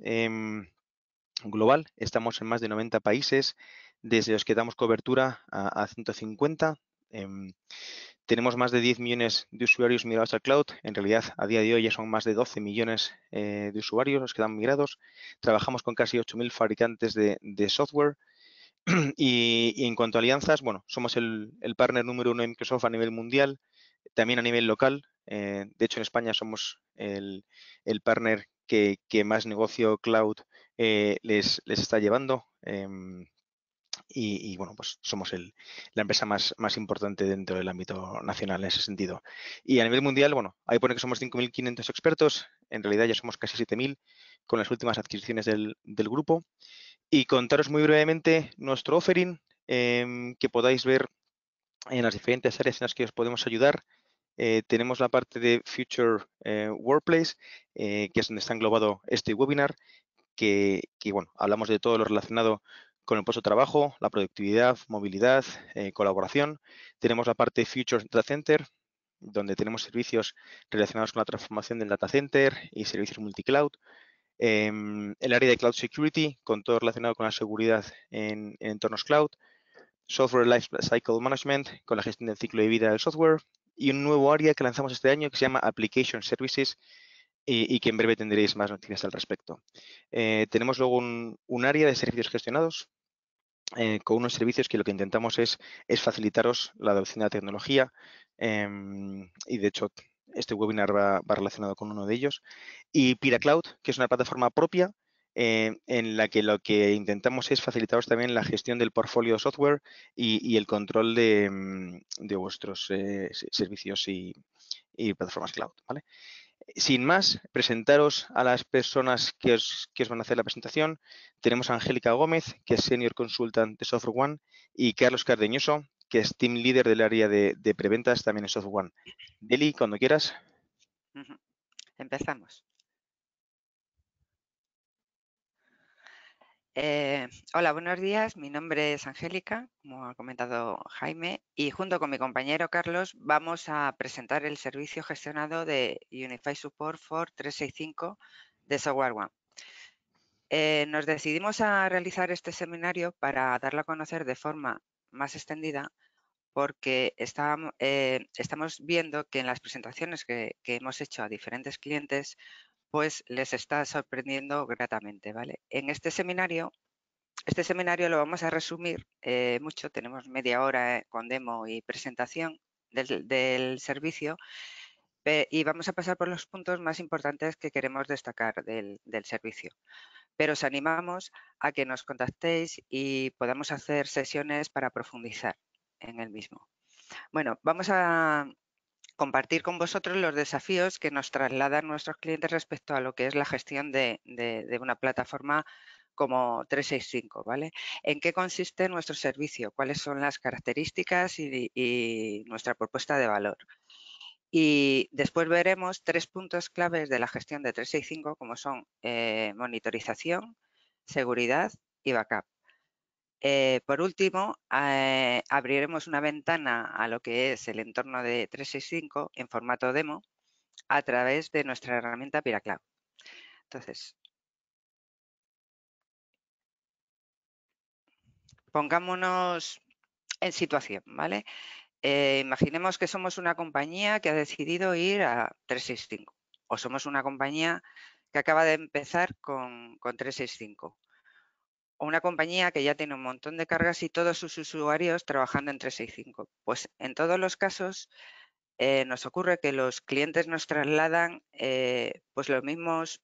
Em, global. Estamos en más de 90 países, desde los que damos cobertura a, 150. Em, tenemos más de 10 millones de usuarios migrados al cloud. En realidad, a día de hoy ya son más de 12 millones eh, de usuarios los que dan migrados. Trabajamos con casi 8.000 fabricantes de, software. Y, en cuanto a alianzas, bueno, somos el, partner número uno en Microsoft a nivel mundial, también a nivel local. Eh, de hecho, en España somos el, el partner que, más negocio cloud eh, les, está llevando. Em, y, bueno, pues somos el, la empresa más, importante dentro del ámbito nacional en ese sentido. Y a nivel mundial, bueno, ahí pone que somos 5.500 expertos, en realidad ya somos casi 7.000 con las últimas adquisiciones del, grupo. Y contaros muy brevemente nuestro offering, em, que podáis ver en las diferentes áreas en las que os podemos ayudar. Eh, tenemos la parte de Future eh, Workplace, eh, que es donde está englobado este webinar, que, bueno, hablamos de todo lo relacionado con el puesto de trabajo, la productividad, movilidad, colaboración. Tenemos la parte Future Data Center, donde tenemos servicios relacionados con la transformación del data center y servicios multicloud. Em, el área de Cloud Security, con todo relacionado con la seguridad en, entornos cloud. Software life cycle Management, con la gestión del ciclo de vida del software, y un nuevo área que lanzamos este año que se llama Application Services y, que en breve tendréis más noticias al respecto. Eh, tenemos luego un, área de servicios gestionados eh, con unos servicios que lo que intentamos es, facilitaros la adopción de la tecnología em, y de hecho este webinar va, va, relacionado con uno de ellos. Y PiraCloud, que es una plataforma propia eh, en la que lo que intentamos es facilitaros también la gestión del portfolio software y, el control de, mm, vuestros eh, servicios y, plataformas cloud. ¿vale? Sin más, presentaros a las personas que os, que os van a hacer la presentación. Tenemos a Angélica Gómez, que es Senior Consultant de Software One, y Carlos Cardeñoso, que es Team Leader del área de, preventas también en Software One. Deli, cuando quieras. Empezamos. Eh, hola, buenos días. Mi nombre es Angélica, como ha comentado Jaime, y junto con mi compañero Carlos vamos a presentar el servicio gestionado de Unify Support for 365 de Software One. Eh, nos decidimos a realizar este seminario para darlo a conocer de forma más extendida porque eh, estamos viendo que en las presentaciones que hemos hecho a diferentes clientes pues les está sorprendiendo gratamente, ¿vale? En este seminario, este seminario lo vamos a resumir eh, mucho, tenemos media hora eh, con demo y presentación del, servicio y vamos a pasar por los puntos más importantes que queremos destacar del, del servicio pero os animamos a que nos contactéis y podamos hacer sesiones para profundizar en el mismo. Bueno, vamos a, compartir con vosotros los desafíos que nos trasladan nuestros clientes respecto a lo que es la gestión de, una plataforma como 365, ¿vale? ¿En qué consiste nuestro servicio? ¿Cuáles son las características y, nuestra propuesta de valor? Y después veremos tres puntos claves de la gestión de 365, como son eh, monitorización, seguridad y backup. Eh, por último, eh, abriremos una ventana a lo que es el entorno de 365 en formato demo a través de nuestra herramienta PiraCloud. Entonces, pongámonos en situación, ¿vale? Eh, imaginemos que somos una compañía que ha decidido ir a 365 o somos una compañía que acaba de empezar con, con 365 una compañía que ya tiene un montón de cargas y todos sus usuarios trabajando en 365. Pues en todos los casos eh, nos ocurre que los clientes nos trasladan eh, pues los mismos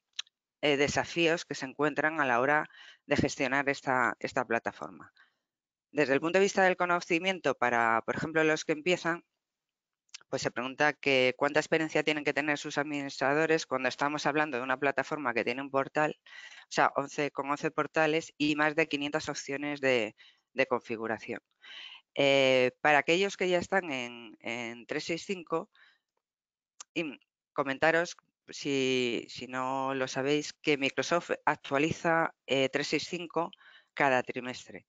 eh, desafíos que se encuentran a la hora de gestionar esta, esta plataforma. Desde el punto de vista del conocimiento, para, por ejemplo, los que empiezan, pues se pregunta que cuánta experiencia tienen que tener sus administradores cuando estamos hablando de una plataforma que tiene un portal, o sea, 11, con 11 portales y más de 500 opciones de, configuración. Eh, para aquellos que ya están en, 365, y comentaros si, no lo sabéis, que Microsoft actualiza 365 eh, cada trimestre.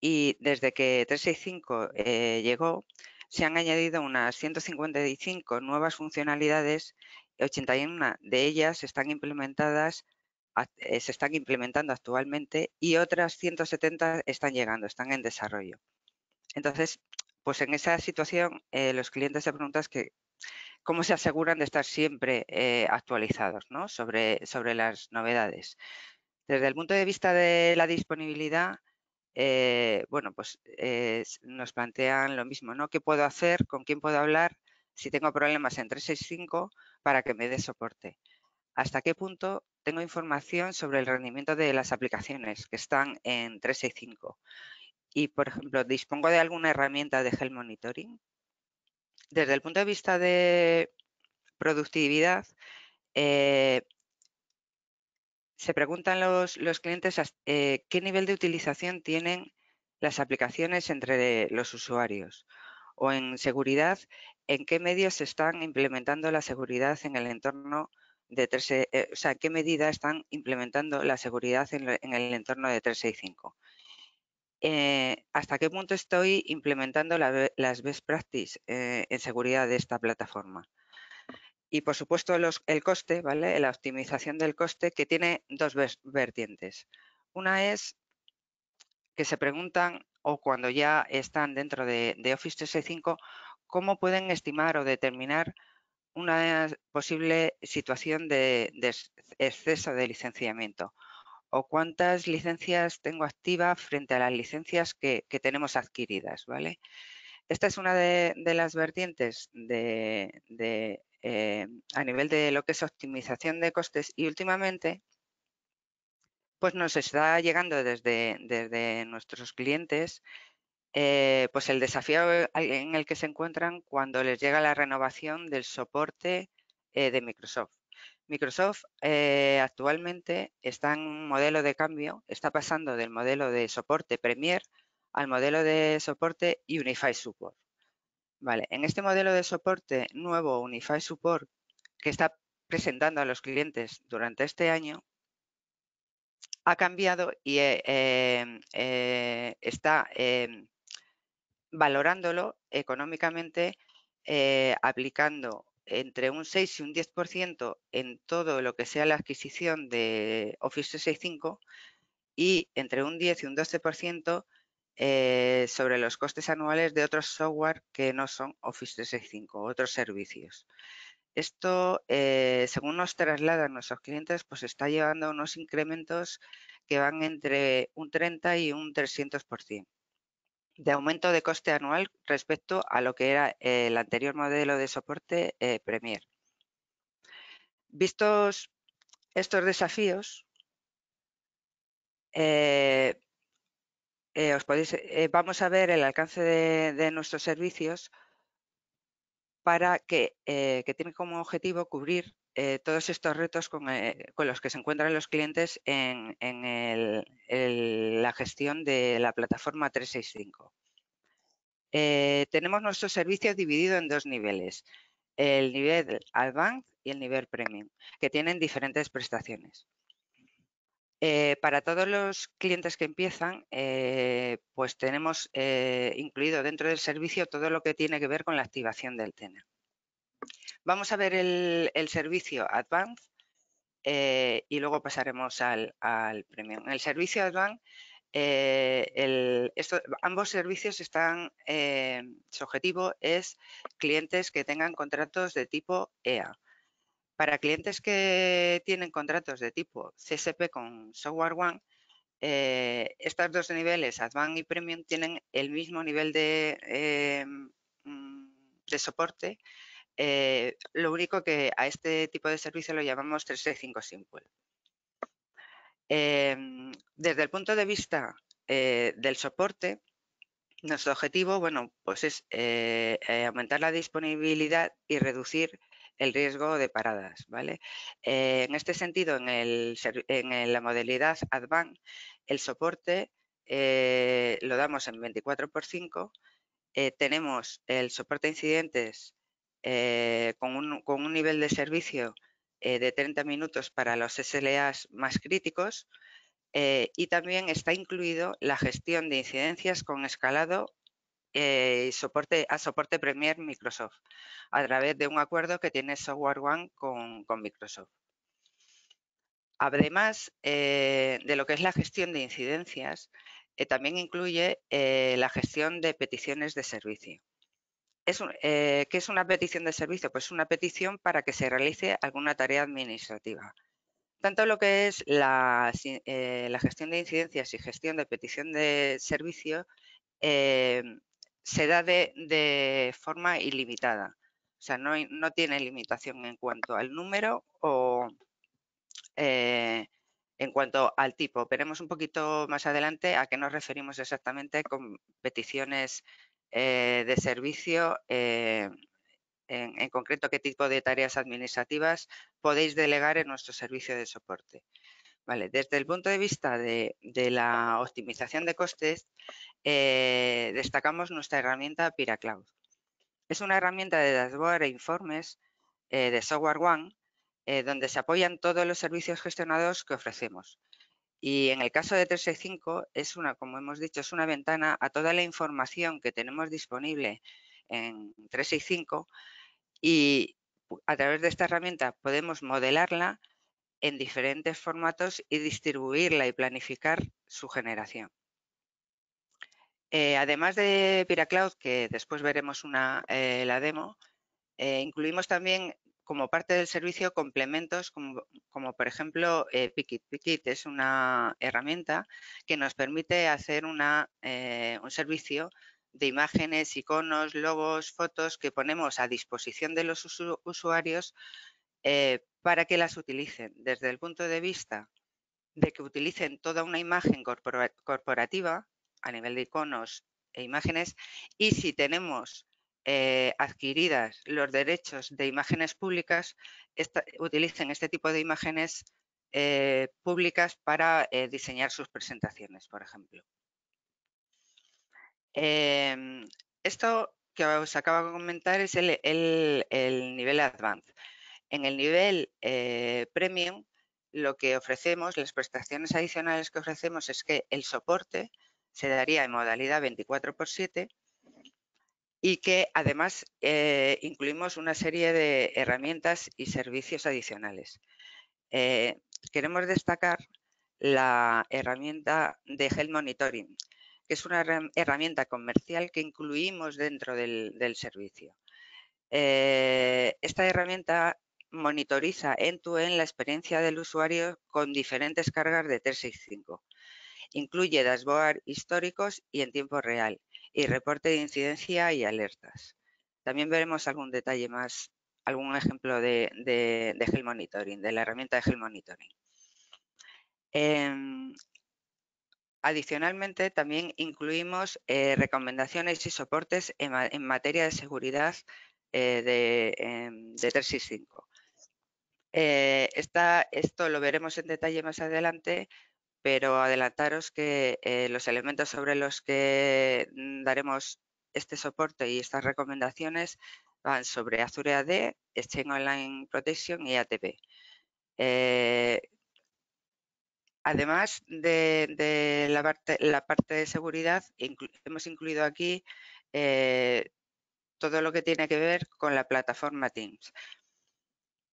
Y desde que 365 eh, llegó, se han añadido unas 155 nuevas funcionalidades, 81 de ellas están implementadas, eh, se están implementando actualmente y otras 170 están llegando, están en desarrollo. Entonces, pues en esa situación eh, los clientes se preguntan que, cómo se aseguran de estar siempre eh, actualizados sobre, sobre las novedades. Desde el punto de vista de la disponibilidad, eh, bueno, pues eh, nos plantean lo mismo, ¿no? ¿Qué puedo hacer? ¿Con quién puedo hablar? Si tengo problemas en 365 para que me dé soporte. ¿Hasta qué punto tengo información sobre el rendimiento de las aplicaciones que están en 365? Y, por ejemplo, ¿dispongo de alguna herramienta de health monitoring? Desde el punto de vista de productividad, eh, se preguntan los, clientes eh, qué nivel de utilización tienen las aplicaciones entre los usuarios o en seguridad, en qué medios se están implementando la seguridad en el entorno de eh, o sea, qué medida están implementando la seguridad en, el entorno de 365. Eh, ¿Hasta qué punto estoy implementando las best practices en seguridad de esta plataforma? y por supuesto el coste, ¿vale? La optimización del coste que tiene dos vertientes. Una es que se preguntan o cuando ya están dentro de, Office 365, cómo pueden estimar o determinar una posible situación de, exceso de licenciamiento o cuántas licencias tengo activas frente a las licencias que, tenemos adquiridas, ¿vale? Esta es una de, las vertientes de, eh, a nivel de lo que es optimización de costes y últimamente pues nos está llegando desde, nuestros clientes eh, pues el desafío en el que se encuentran cuando les llega la renovación del soporte eh, de Microsoft. Microsoft actualmente está en un modelo de cambio, está pasando del modelo de soporte Premier al modelo de soporte Unify Support en este modelo de soporte nuevo Unify Support que está presentando a los clientes durante este año, ha cambiado y eh, em, eh, está em, valorándolo económicamente eh, aplicando entre un 6 y un 10% en todo lo que sea la adquisición de Office 365 y entre un 10 y un 12% eh, sobre los costes anuales de otros software que no son Office 365, otros servicios. Esto, eh, según nos trasladan nuestros clientes, pues está llevando a unos incrementos que van entre un 30 y un 300% de aumento de coste anual respecto a lo que era eh, el anterior modelo de soporte Premier. Vistos estos desafíos, eh, eh, vamos a ver el alcance de, nuestros servicios para eh, que, tiene como objetivo cubrir todos estos retos con, los que se encuentran los clientes en, la gestión de la plataforma 365. tenemos nuestro servicio dividido en dos niveles, el nivel advanced y el nivel premium, que tienen diferentes prestaciones. Eh, para todos los clientes que empiezan, eh, pues tenemos eh, incluido dentro del servicio todo lo que tiene que ver con la activación del TENER. Vamos a ver el, servicio Advanced y luego pasaremos al, al, Premium. El servicio Advanced, ambos servicios están, su objetivo es clientes que tengan contratos de tipo EA. Para clientes que tienen contratos de tipo CSP con Software One, eh, estos dos niveles, Advan y Premium, tienen el mismo nivel de, eh, mm, soporte. Eh, lo único que a este tipo de servicio lo llamamos 365 Simple. Em, desde el punto de vista del soporte, nuestro objetivo, bueno, pues es aumentar la disponibilidad y reducir el riesgo de paradas. ¿vale? Eh, en este sentido, en, el, en la modalidad Advan, el soporte eh, lo damos en 24 x 5 tenemos el soporte a incidentes eh, con un, nivel de servicio de 30 minutos para los SLAs más críticos, y también está incluido la gestión de incidencias con escalado eh, soporte, a soporte Premier Microsoft a través de un acuerdo que tiene Software One con, Microsoft. Además eh, de lo que es la gestión de incidencias, eh, también incluye la gestión de peticiones de servicio. Es ¿Qué es una petición de servicio? Pues una petición para que se realice alguna tarea administrativa. Tanto lo que es la, gestión de incidencias y gestión de petición de servicio se da de, forma ilimitada. O sea, no, no, tiene limitación en cuanto al número o eh, en cuanto al tipo. Veremos un poquito más adelante a qué nos referimos exactamente con peticiones eh, de servicio, eh, en, concreto qué tipo de tareas administrativas podéis delegar en nuestro servicio de soporte. Vale, desde el punto de vista de la optimización de costes, eh, destacamos nuestra herramienta PiraCloud. Es una herramienta de dashboard e informes eh, de Software One eh, donde se apoyan todos los servicios gestionados que ofrecemos. Y en el caso de 365 es una, como hemos dicho, es una ventana a toda la información que tenemos disponible en 365 y a través de esta herramienta podemos modelarla en diferentes formatos y distribuirla y planificar su generación. Eh, además de Piracloud, que después veremos eh, la demo, eh, incluimos también como parte del servicio complementos como, por ejemplo Pikit. Pikit es una herramienta que nos permite hacer un servicio de imágenes, iconos, logos, fotos que ponemos a disposición de los usuarios para que las utilicen desde el punto de vista de que utilicen toda una imagen corporativa a nivel de iconos e imágenes y si tenemos eh, adquiridas los derechos de imágenes públicas, utilicen este tipo de imágenes eh, públicas para eh, diseñar sus presentaciones, por ejemplo. Em, esto que os acabo de comentar es el, el nivel Advanced. En el nivel Premium, lo que ofrecemos, las prestaciones adicionales que ofrecemos es que el soporte se daría en modalidad 24 x 7 y que además eh, incluimos una serie de herramientas y servicios adicionales. Eh, queremos destacar la herramienta de Health Monitoring, que es una herramienta comercial que incluimos dentro del, servicio. Eh, esta herramienta monitoriza en to en la experiencia del usuario con diferentes cargas de 365. Incluye dashboards históricos y en tiempo real, y reporte de incidencia y alertas. También veremos algún detalle más, algún ejemplo de, de, Monitoring, de la herramienta de Gel Monitoring. Em, adicionalmente, también incluimos eh, recomendaciones y soportes en, materia de seguridad eh, de, em, de 5. Eh, esto lo veremos en detalle más adelante, pero adelantaros que eh, los elementos sobre los que mm, daremos este soporte y estas recomendaciones van sobre Azure AD, Exchange Online Protection y ATP. Eh, además de, la, parte, de seguridad, hemos incluido aquí eh, todo lo que tiene que ver con la plataforma Teams.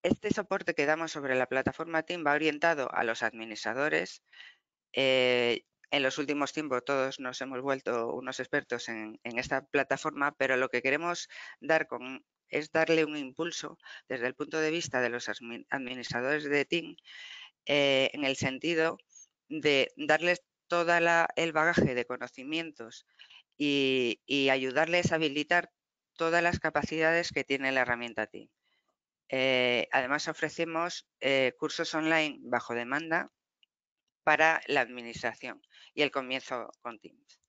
Este soporte que damos sobre la plataforma Teams va orientado a los administradores, eh, en los últimos tiempos todos nos hemos vuelto unos expertos en, esta plataforma, pero lo que queremos dar con, es darle un impulso desde el punto de vista de los administradores de Team eh, en el sentido de darles todo el bagaje de conocimientos y, ayudarles a habilitar todas las capacidades que tiene la herramienta Team. Eh, además ofrecemos cursos online bajo demanda para la administración y el comienzo con Teams.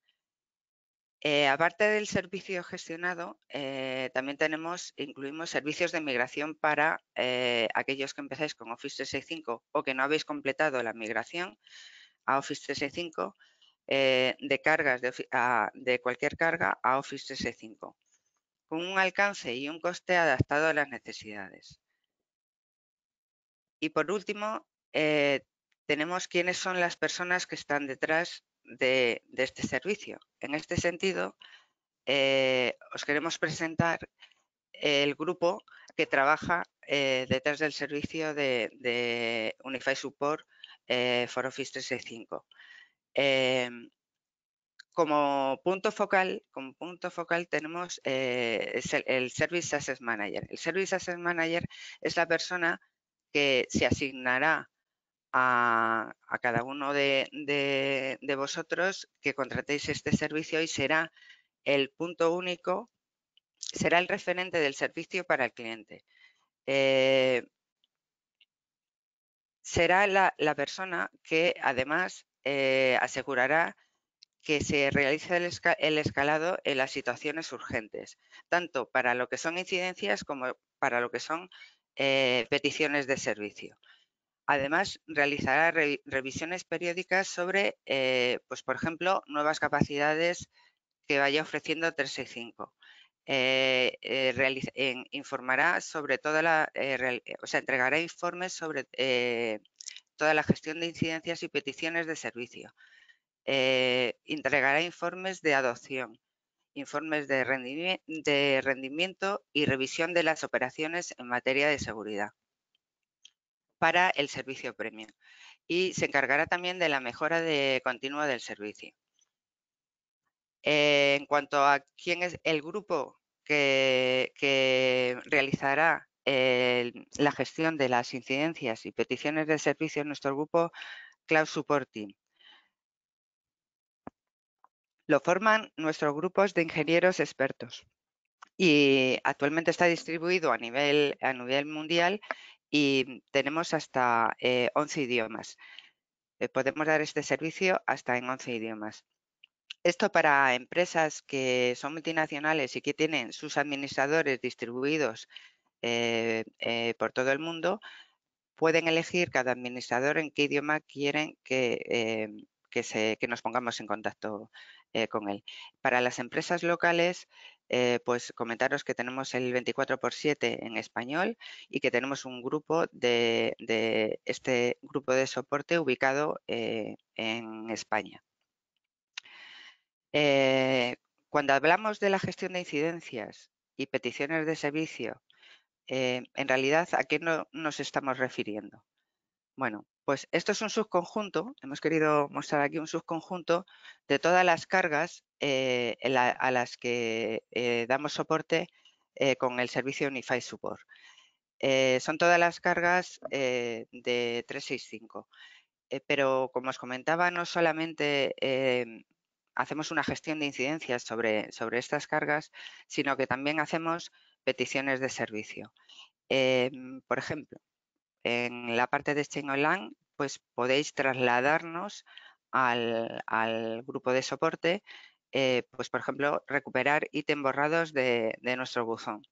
Eh, aparte del servicio gestionado, eh, también tenemos, incluimos servicios de migración para eh, aquellos que empezáis con Office 365 o que no habéis completado la migración a Office 365 de cargas de, de, cualquier carga a Office 365, con un alcance y un coste adaptado a las necesidades. Y por último, tenemos quiénes son las personas que están detrás de, este servicio. En este sentido, eh, os queremos presentar el grupo que trabaja eh, detrás del servicio de, Unify Support eh, for Office 365. Em, como punto focal, como punto focal tenemos el, el Service Asset Manager. El Service Asset Manager es la persona que se asignará a, cada uno de, vosotros que contratéis este servicio y será el punto único, será el referente del servicio para el cliente. Eh, será la, persona que además eh, asegurará que se realice el, escalado en las situaciones urgentes, tanto para lo que son incidencias como para lo que son eh, peticiones de servicio. Además, realizará revisiones periódicas sobre, eh, pues, por ejemplo, nuevas capacidades que vaya ofreciendo 365. Eh, eh, informará sobre toda la, entregará informes sobre toda la gestión de incidencias y peticiones de servicio. entregará informes de adopción, informes de rendimiento y revisión de las operaciones en materia de seguridad para el servicio premium y se encargará también de la mejora de continua del servicio. Eh, en cuanto a quién es el grupo que, realizará eh, la gestión de las incidencias y peticiones de servicio en nuestro grupo Cloud Support Team. Lo forman nuestros grupos de ingenieros expertos y actualmente está distribuido a nivel, a nivel mundial y tenemos hasta 11 eh, idiomas. Eh, podemos dar este servicio hasta en 11 idiomas. Esto para empresas que son multinacionales y que tienen sus administradores distribuidos eh, por todo el mundo, pueden elegir cada administrador en qué idioma quieren que, que nos pongamos en contacto eh, con él. Para las empresas locales, eh, pues comentaros que tenemos el 24x7 en español y que tenemos un grupo de, este grupo de soporte ubicado eh, en España. cuando hablamos de la gestión de incidencias y peticiones de servicio, en realidad, ¿a qué nos estamos refiriendo? Bueno, pues esto es un subconjunto, hemos querido mostrar aquí un subconjunto de todas las cargas eh, a las que eh, damos soporte eh, con el servicio Unify Support. son todas las cargas de 365, pero como os comentaba, no solamente hacemos una gestión de incidencias sobre, estas cargas, sino que también hacemos peticiones de servicio. por ejemplo, en la parte de Schengen Online pues podéis trasladarnos al, grupo de soporte, eh, pues por ejemplo, recuperar ítem borrados de, nuestro buzón.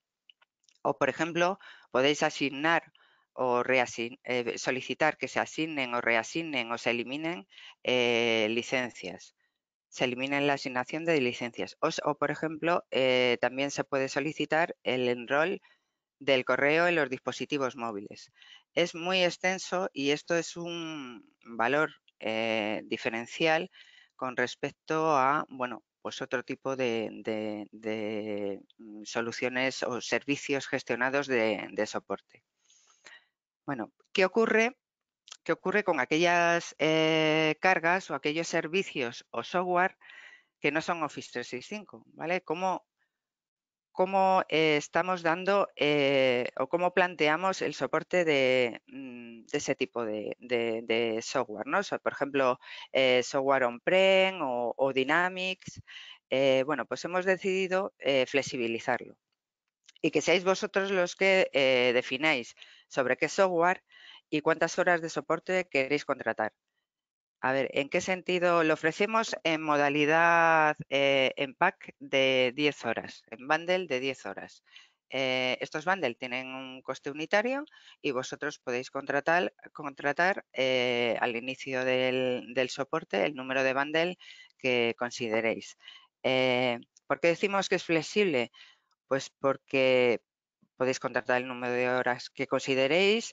O por ejemplo, podéis asignar o eh, solicitar que se asignen o reasignen o se eliminen eh, licencias. Se elimina la asignación de licencias. O, o por ejemplo, también se puede solicitar el enroll del correo en los dispositivos móviles es muy extenso y esto es un valor eh, diferencial con respecto a, bueno, pues otro tipo de, mm, soluciones o servicios gestionados de, soporte. Bueno, ¿qué ocurre? ¿Qué ocurre con aquellas eh, cargas o aquellos servicios o software que no son Office 365? ¿vale? ¿Cómo, cómo eh, estamos dando eh, o cómo planteamos el soporte de, mm, ese tipo de, software, ¿no? por ejemplo, eh, software on-prem o, o, Dynamics. bueno, pues hemos decidido flexibilizarlo y que seáis vosotros los que defináis sobre qué software y cuántas horas de soporte queréis contratar. A ver, ¿en qué sentido? Lo ofrecemos en modalidad eh, en pack de 10 horas, en bundle de 10 horas. Eh, estos bundle tienen un coste unitario y vosotros podéis contratar, eh, al inicio del, del, soporte el número de bundle que consideréis. ¿Por qué decimos que es flexible? Pues porque podéis contratar el número de horas que consideréis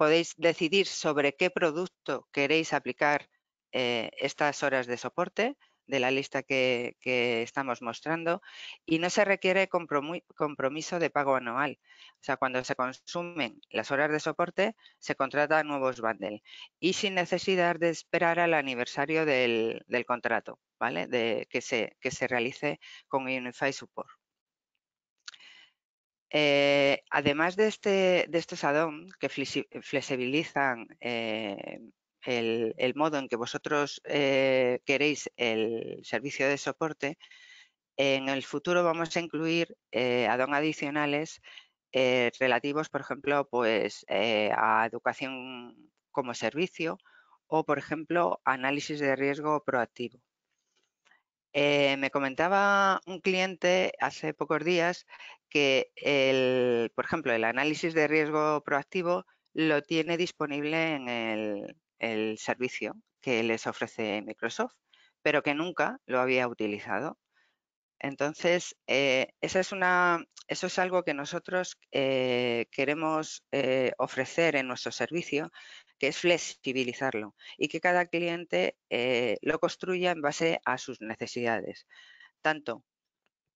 podéis decidir sobre qué producto queréis aplicar eh, estas horas de soporte de la lista que, estamos mostrando y no se requiere compromiso de pago anual. O sea, cuando se consumen las horas de soporte, se contrata nuevos bundles y sin necesidad de esperar al aniversario del, contrato, ¿vale? De, que, se, que se realice con Unify Support. Eh, además de, este, de estos add que flexibilizan eh, el, modo en que vosotros eh, queréis el servicio de soporte, en el futuro vamos a incluir add adicionales relativos, por ejemplo, pues, a educación como servicio o, por ejemplo, análisis de riesgo proactivo. me comentaba un cliente hace pocos días que, el, por ejemplo, el análisis de riesgo proactivo lo tiene disponible en el, servicio que les ofrece Microsoft, pero que nunca lo había utilizado. Entonces, eh, eso es algo que nosotros eh, queremos eh, ofrecer en nuestro servicio, que es flexibilizarlo y que cada cliente lo construya en base a sus necesidades, tanto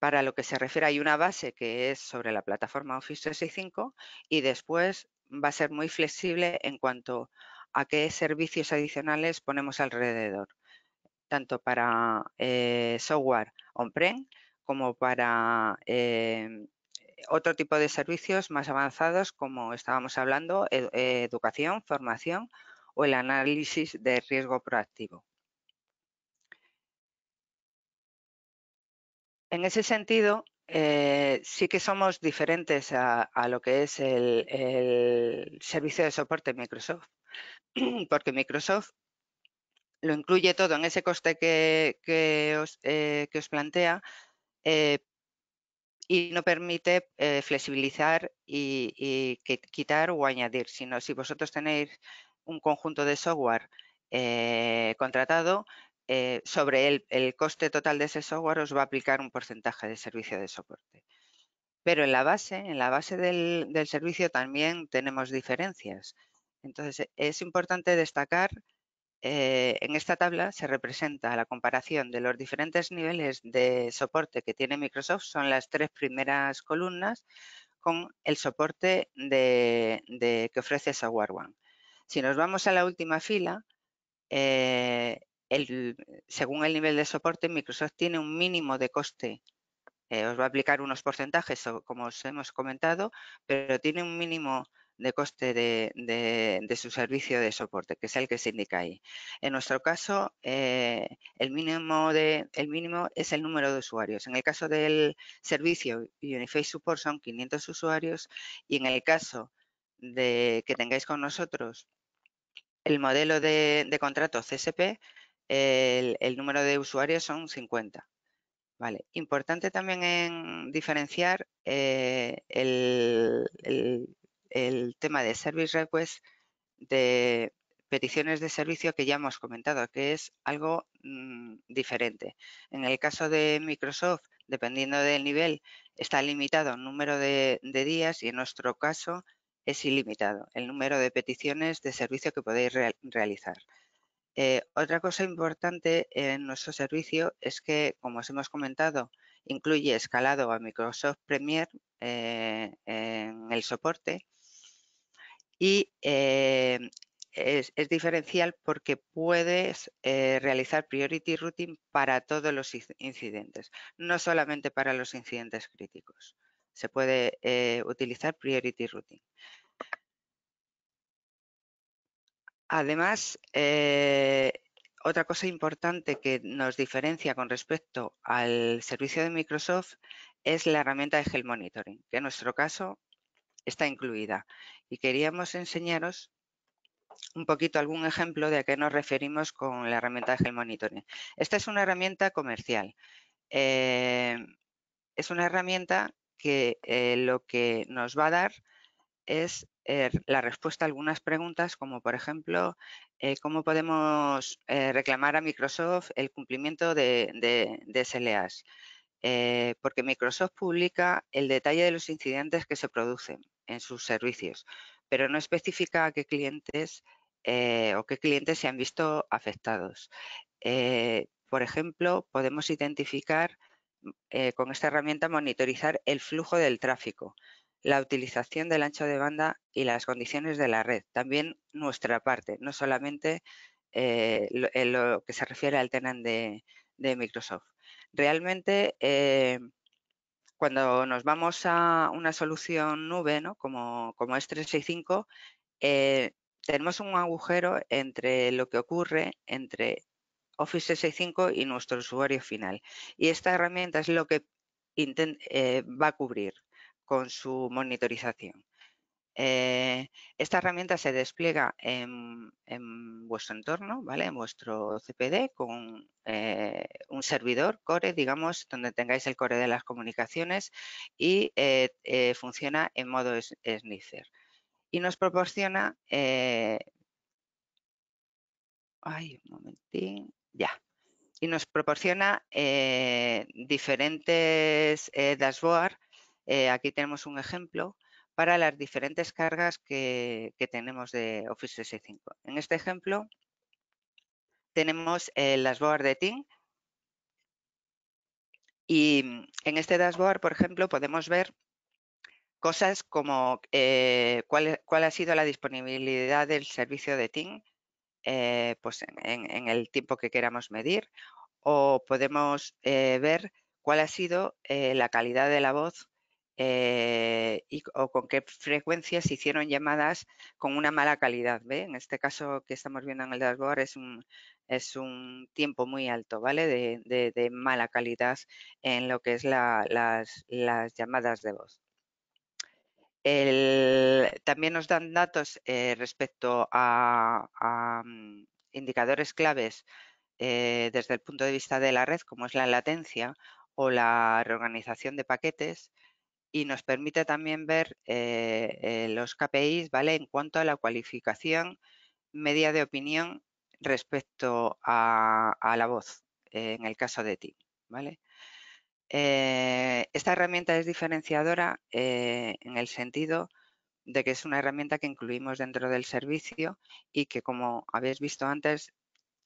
para lo que se refiere hay una base que es sobre la plataforma Office 365 y después va a ser muy flexible en cuanto a qué servicios adicionales ponemos alrededor, tanto para eh, software on-prem como para em, otro tipo de servicios más avanzados como estábamos hablando, eh, educación, formación o el análisis de riesgo proactivo. En ese sentido, eh, sí que somos diferentes a, lo que es el, servicio de soporte Microsoft, porque Microsoft lo incluye todo en ese coste que, eh, os, plantea eh, y no permite flexibilizar y, y, quitar o añadir, sino si vosotros tenéis un conjunto de software contratado, eh, sobre el, coste total de ese software os va a aplicar un porcentaje de servicio de soporte. Pero en la base, en la base del, servicio también tenemos diferencias. Entonces, es importante destacar, eh, en esta tabla se representa la comparación de los diferentes niveles de soporte que tiene Microsoft, son las tres primeras columnas, con el soporte de, que ofrece Software One. Si nos vamos a la última fila, eh, el, según el nivel de soporte, Microsoft tiene un mínimo de coste. Eh, os va a aplicar unos porcentajes, como os hemos comentado, pero tiene un mínimo de coste de, su servicio de soporte, que es el que se indica ahí. En nuestro caso, eh, el, mínimo de, el mínimo es el número de usuarios. En el caso del servicio Unified Support son 500 usuarios y en el caso de que tengáis con nosotros el modelo de contrato CSP el, número de usuarios son 50. Vale. Importante también en diferenciar eh, el, tema de service request de peticiones de servicio que ya hemos comentado, que es algo mm, diferente. En el caso de Microsoft, dependiendo del nivel, está limitado el número de, días y en nuestro caso es ilimitado el número de peticiones de servicio que podéis realizar. Eh, otra cosa importante en nuestro servicio es que, como os hemos comentado, incluye escalado a Microsoft Premier eh, en el soporte y eh, es, diferencial porque puedes realizar priority routing para todos los incidentes, no solamente para los incidentes críticos. Se puede utilizar priority routing. Además, eh, otra cosa importante que nos diferencia con respecto al servicio de Microsoft es la herramienta de Health Monitoring, que en nuestro caso está incluida. Y queríamos enseñaros un poquito algún ejemplo de a qué nos referimos con la herramienta de Health Monitoring. Esta es una herramienta comercial. Eh, es una herramienta que eh, lo que nos va a dar es eh, la respuesta a algunas preguntas, como por ejemplo, eh, cómo podemos eh, reclamar a Microsoft el cumplimiento de, de, de SLAs, porque Microsoft publica el detalle de los incidentes que se producen en sus servicios, pero no especifica a qué clientes o qué clientes se han visto afectados. por ejemplo, podemos identificar con esta herramienta monitorizar el flujo del tráfico, la utilización del ancho de banda y las condiciones de la red. También nuestra parte, no solamente eh, lo, que se refiere al tenant de, Microsoft. Realmente, eh, cuando nos vamos a una solución nube, ¿no? como, como es 365, eh, tenemos un agujero entre lo que ocurre entre Office 365 y nuestro usuario final. Y esta herramienta es lo que va a cubrir con su monitorización. Eh, esta herramienta se despliega en, vuestro entorno, ¿vale? en vuestro CPD, con eh, un servidor core, digamos, donde tengáis el core de las comunicaciones y eh, funciona en modo sniffer. Y nos proporciona... ay, un momentín. Ya. Y nos proporciona diferentes dashboards eh, aquí tenemos un ejemplo para las diferentes cargas que, tenemos de Office 365. En este ejemplo tenemos el las board de Team y mm, en este dashboard, por ejemplo, podemos ver cosas como eh, e, cuál, ha sido la disponibilidad del servicio de Team eh, pues, en, el tiempo que queramos medir o podemos ver cuál ha sido la calidad de la voz eh, o con qué frecuencia se hicieron llamadas con una mala calidad. En este caso que estamos viendo en el dashboard es un, tiempo muy alto ¿vale? de, mala calidad en lo que es las, llamadas de voz. también nos dan datos eh, respecto a, mm, indicadores claves eh, desde el punto de vista de la red, como es la latencia o la reorganización de paquetes, y nos permite también ver eh, eh, los KPIs ¿vale? en cuanto a la cualificación media de opinión respecto a, la voz, eh, en el caso de ti. ¿vale? esta herramienta es diferenciadora en el sentido de que es una herramienta que incluimos dentro del servicio y que, como habéis visto antes,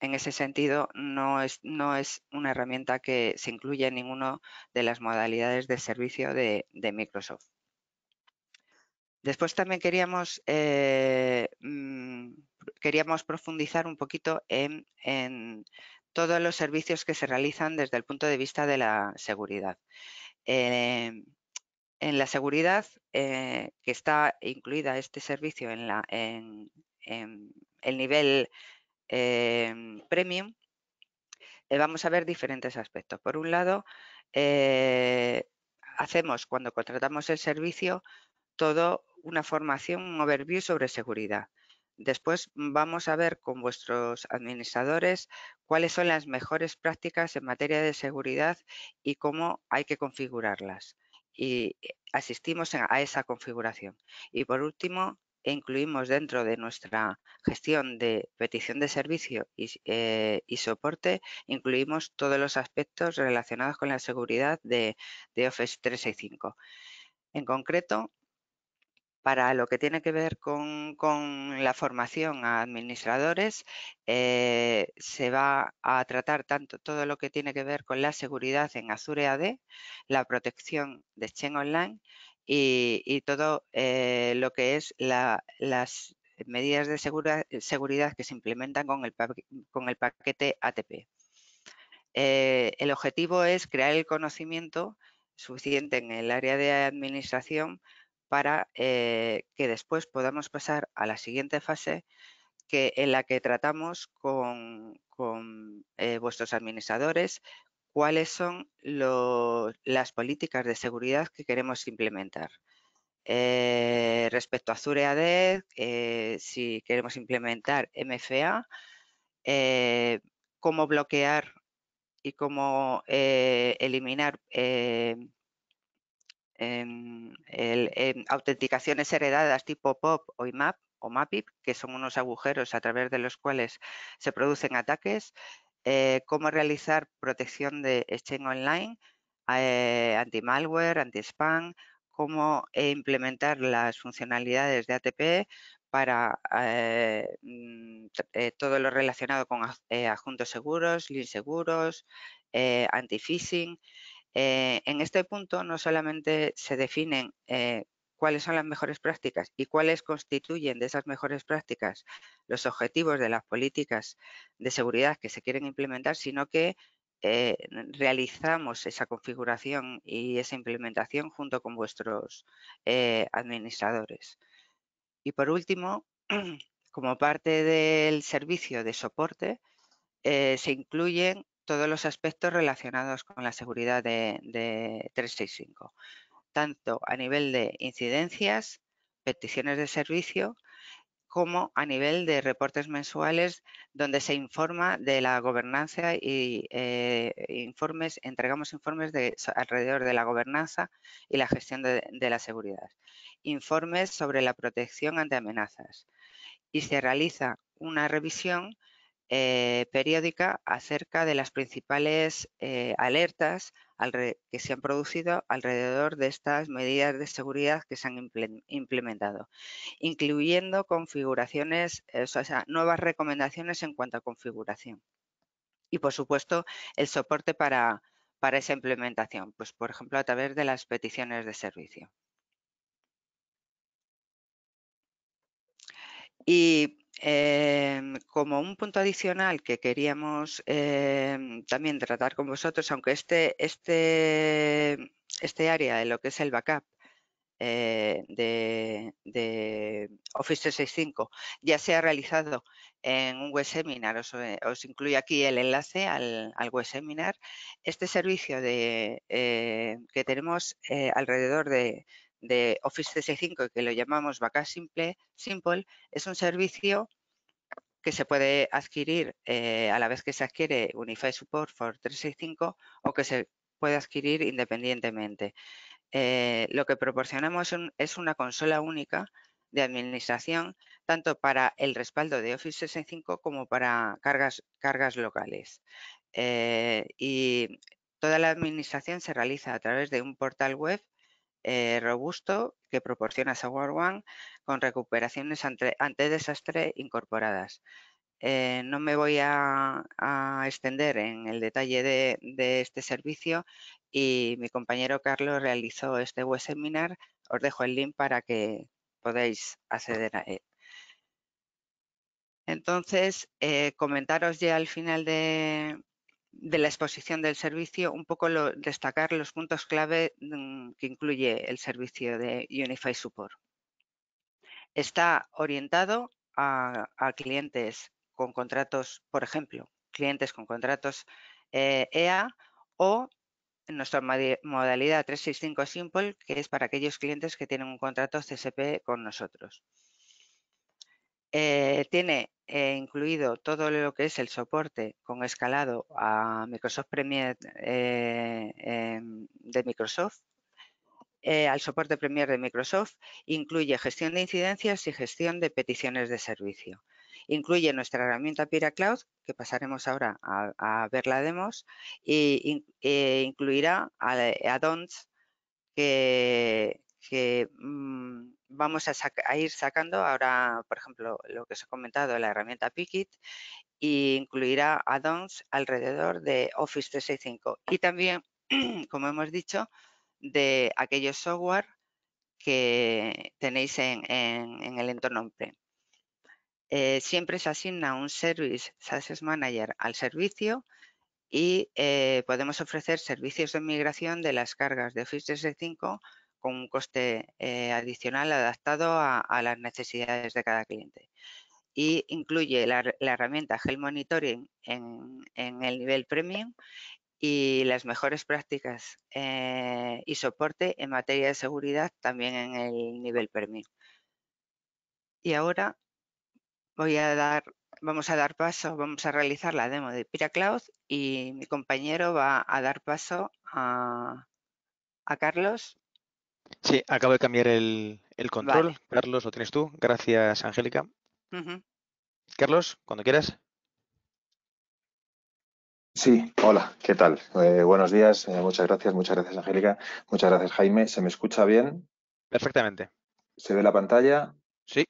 en ese sentido, no es, no es una herramienta que se incluya en ninguna de las modalidades de servicio de, Microsoft. Después también queríamos, eh, mm, queríamos profundizar un poquito en, todos los servicios que se realizan desde el punto de vista de la seguridad. Eh, en la seguridad eh, que está incluida este servicio en, la, en el nivel Em, premium, eh, vamos a ver diferentes aspectos. Por un lado, eh, hacemos cuando contratamos el servicio todo una formación, un overview sobre seguridad. Después mm, vamos a ver con vuestros administradores cuáles son las mejores prácticas en materia de seguridad y cómo hay que configurarlas. Y eh, asistimos a esa configuración. Y por último, incluimos dentro de nuestra gestión de petición de servicio eh, y, soporte, incluimos todos los aspectos relacionados con la seguridad de, Office 365. En concreto, para lo que tiene que ver con, la formación a administradores, eh, se va a tratar tanto todo lo que tiene que ver con la seguridad en Azure AD, la protección de Exchange Online, y, todo eh, lo que es las medidas de seguridad que se implementan con el, con el paquete ATP. Eh, el objetivo es crear el conocimiento suficiente en el área de administración para eh, que después podamos pasar a la siguiente fase que, en la que tratamos con, vuestros administradores, cuáles son las políticas de seguridad que queremos implementar. Eh, respecto a Azure AD, eh, si queremos implementar MFA, eh, cómo bloquear y cómo eliminar em, em, autenticaciones heredadas tipo POP o IMAP o MAPIP, que son unos agujeros a través de los cuales se producen ataques, eh, cómo realizar protección de exchange online, eh, anti-malware, anti-spam, cómo eh, implementar las funcionalidades de ATP para mm, todo lo relacionado con adjuntos seguros, links seguros, anti-phishing. en este punto no solamente se definen cuáles son las mejores prácticas y cuáles constituyen de esas mejores prácticas los objetivos de las políticas de seguridad que se quieren implementar, sino que eh, realizamos esa configuración y esa implementación junto con vuestros eh, administradores. Y por último, como parte del servicio de soporte, eh, se incluyen todos los aspectos relacionados con la seguridad de 365 tanto a nivel de incidencias, peticiones de servicio, como a nivel de reportes mensuales donde se informa de la gobernanza y eh, informes, entregamos informes alrededor de la gobernanza y la gestión de, la seguridad, informes sobre la protección ante amenazas y se realiza una revisión eh, periódica acerca de las principales eh, alertas que se han producido alrededor de estas medidas de seguridad que se han implementado, incluyendo configuraciones, eh, o sea, nuevas recomendaciones en cuanto a configuración. Y, por supuesto, el soporte para, para esa implementación, pues, por ejemplo, a través de las peticiones de servicio. Y Em, como un punto adicional que queríamos em, también tratar con vosotros, aunque este, este, este área de lo que es el backup eh, de, Office 365 ya se ha realizado en un web seminar, os, eh, os incluye aquí el enlace al, al web seminar. Este servicio de, eh, que tenemos alrededor de de Office 365 que lo llamamos Backup Simple, Simple es un servicio que se puede adquirir eh, a la vez que se adquiere Unify Support for 365 o que se puede adquirir independientemente. Eh, lo que proporcionamos es una consola única de administración tanto para el respaldo de Office 365 como para cargas, cargas locales. Eh, y toda la administración se realiza a través de un portal web eh, robusto que proporciona ONE con recuperaciones ante, desastre incorporadas. Eh, no me voy a, extender en el detalle de, este servicio y mi compañero Carlos realizó este web seminar. Os dejo el link para que podáis acceder a él. Entonces, eh, comentaros ya al final de, de la exposición del servicio, un poco destacar los puntos clave mm, que incluye el servicio de Unify Support. Está orientado a, clientes con contratos, por ejemplo, clientes con contratos EA eh, e o nuestra modalidad 365 Simple, que es para aquellos clientes que tienen un contrato CSP con nosotros. Eh, tiene eh, incluido todo lo que es el soporte con escalado a Microsoft Premier eh, em, de Microsoft, al soporte Premier de Microsoft, incluye gestión de incidencias y gestión de peticiones de servicio. Incluye nuestra herramienta Pira Cloud, que pasaremos ahora a, ver la demos, e, incluirá add-ons que, mm, vamos a, ir sacando ahora, por ejemplo, lo que os he comentado, la herramienta Pickit, e incluirá add-ons alrededor de Office 365 y también, como hemos dicho, de aquellos software que tenéis en, el entorno on-prem. Eh, siempre se asigna un Service Success Manager al servicio y eh, podemos ofrecer servicios de migración de las cargas de Office 365 con un coste eh, adicional adaptado a, las necesidades de cada cliente. Y incluye la, herramienta gel Monitoring en, el nivel premium y las mejores prácticas eh, y soporte en materia de seguridad también en el nivel premium. Y ahora voy a dar, vamos a dar paso, vamos a realizar la demo de PiraCloud y mi compañero va a dar paso a, a Carlos Sí, acabo de cambiar el, control. Carlos, lo tienes tú. Gracias, Angélica. Carlos, cuando quieras. Sí, hola, ¿qué tal? Eh, buenos días, eh, muchas gracias, muchas gracias Angélica, muchas gracias Jaime. ¿Se me escucha bien? Perfectamente. ¿Se ve la pantalla? Sí.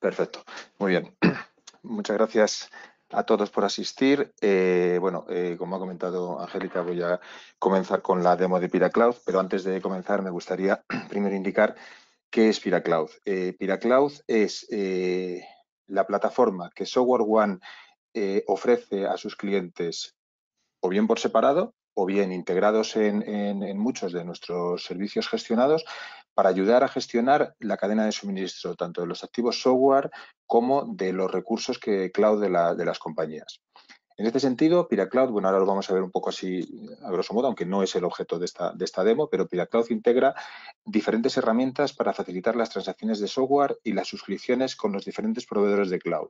Perfecto, muy bien. Muchas gracias a todos por asistir. Eh, bueno, eh, como ha comentado Angélica, voy a comenzar con la demo de PiraCloud, pero antes de comenzar me gustaría primero indicar qué es PiraCloud. Eh, PiraCloud es la plataforma que Software One ofrece a sus clientes o bien por separado o bien integrados en, muchos de nuestros servicios gestionados para ayudar a gestionar la cadena de suministro, tanto de los activos software como de los recursos que cloud de las compañías. En este sentido, PiraCloud, bueno, ahora lo vamos a ver un poco así a grosso modo, aunque no es el objeto de esta, demo, pero PiraCloud integra diferentes herramientas para facilitar las transacciones de software y las suscripciones con los diferentes proveedores de cloud.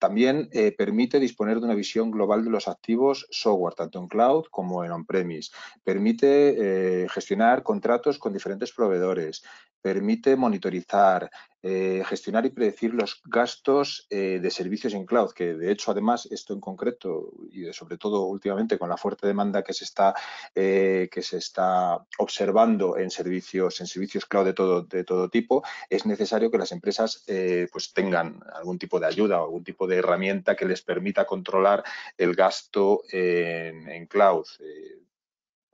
También eh, permite disponer de una visión global de los activos software, tanto en cloud como en on-premise. Permite eh, gestionar contratos con diferentes proveedores, permite monitorizar, eh, gestionar y predecir los gastos eh, de servicios en cloud, que de hecho además esto en concreto y sobre todo últimamente con la fuerte demanda que se está, eh, que se está observando en servicios, en servicios cloud de todo, de todo tipo, es necesario que las empresas pues tengan algún tipo de ayuda o algún tipo de herramienta que les permita controlar el gasto en, en cloud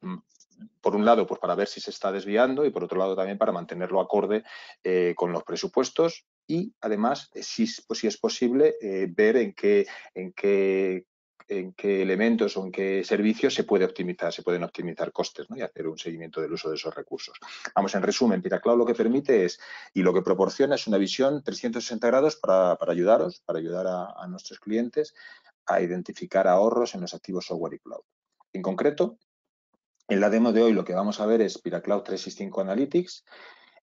mm por un lado, pues para ver si se está desviando y por otro lado también para mantenerlo acorde eh, con los presupuestos y además, eh, si, pues, si es posible, eh, ver en qué, en qué en qué elementos o en qué servicios se puede optimizar, se pueden optimizar costes ¿no? y hacer un seguimiento del uso de esos recursos. Vamos, en resumen, Piracloud lo que permite es y lo que proporciona es una visión 360 grados para, ayudaros, para ayudar a, a, nuestros clientes a identificar ahorros en los activos software y cloud. En concreto, en la demo de hoy lo que vamos a ver es PiraCloud 365 Analytics,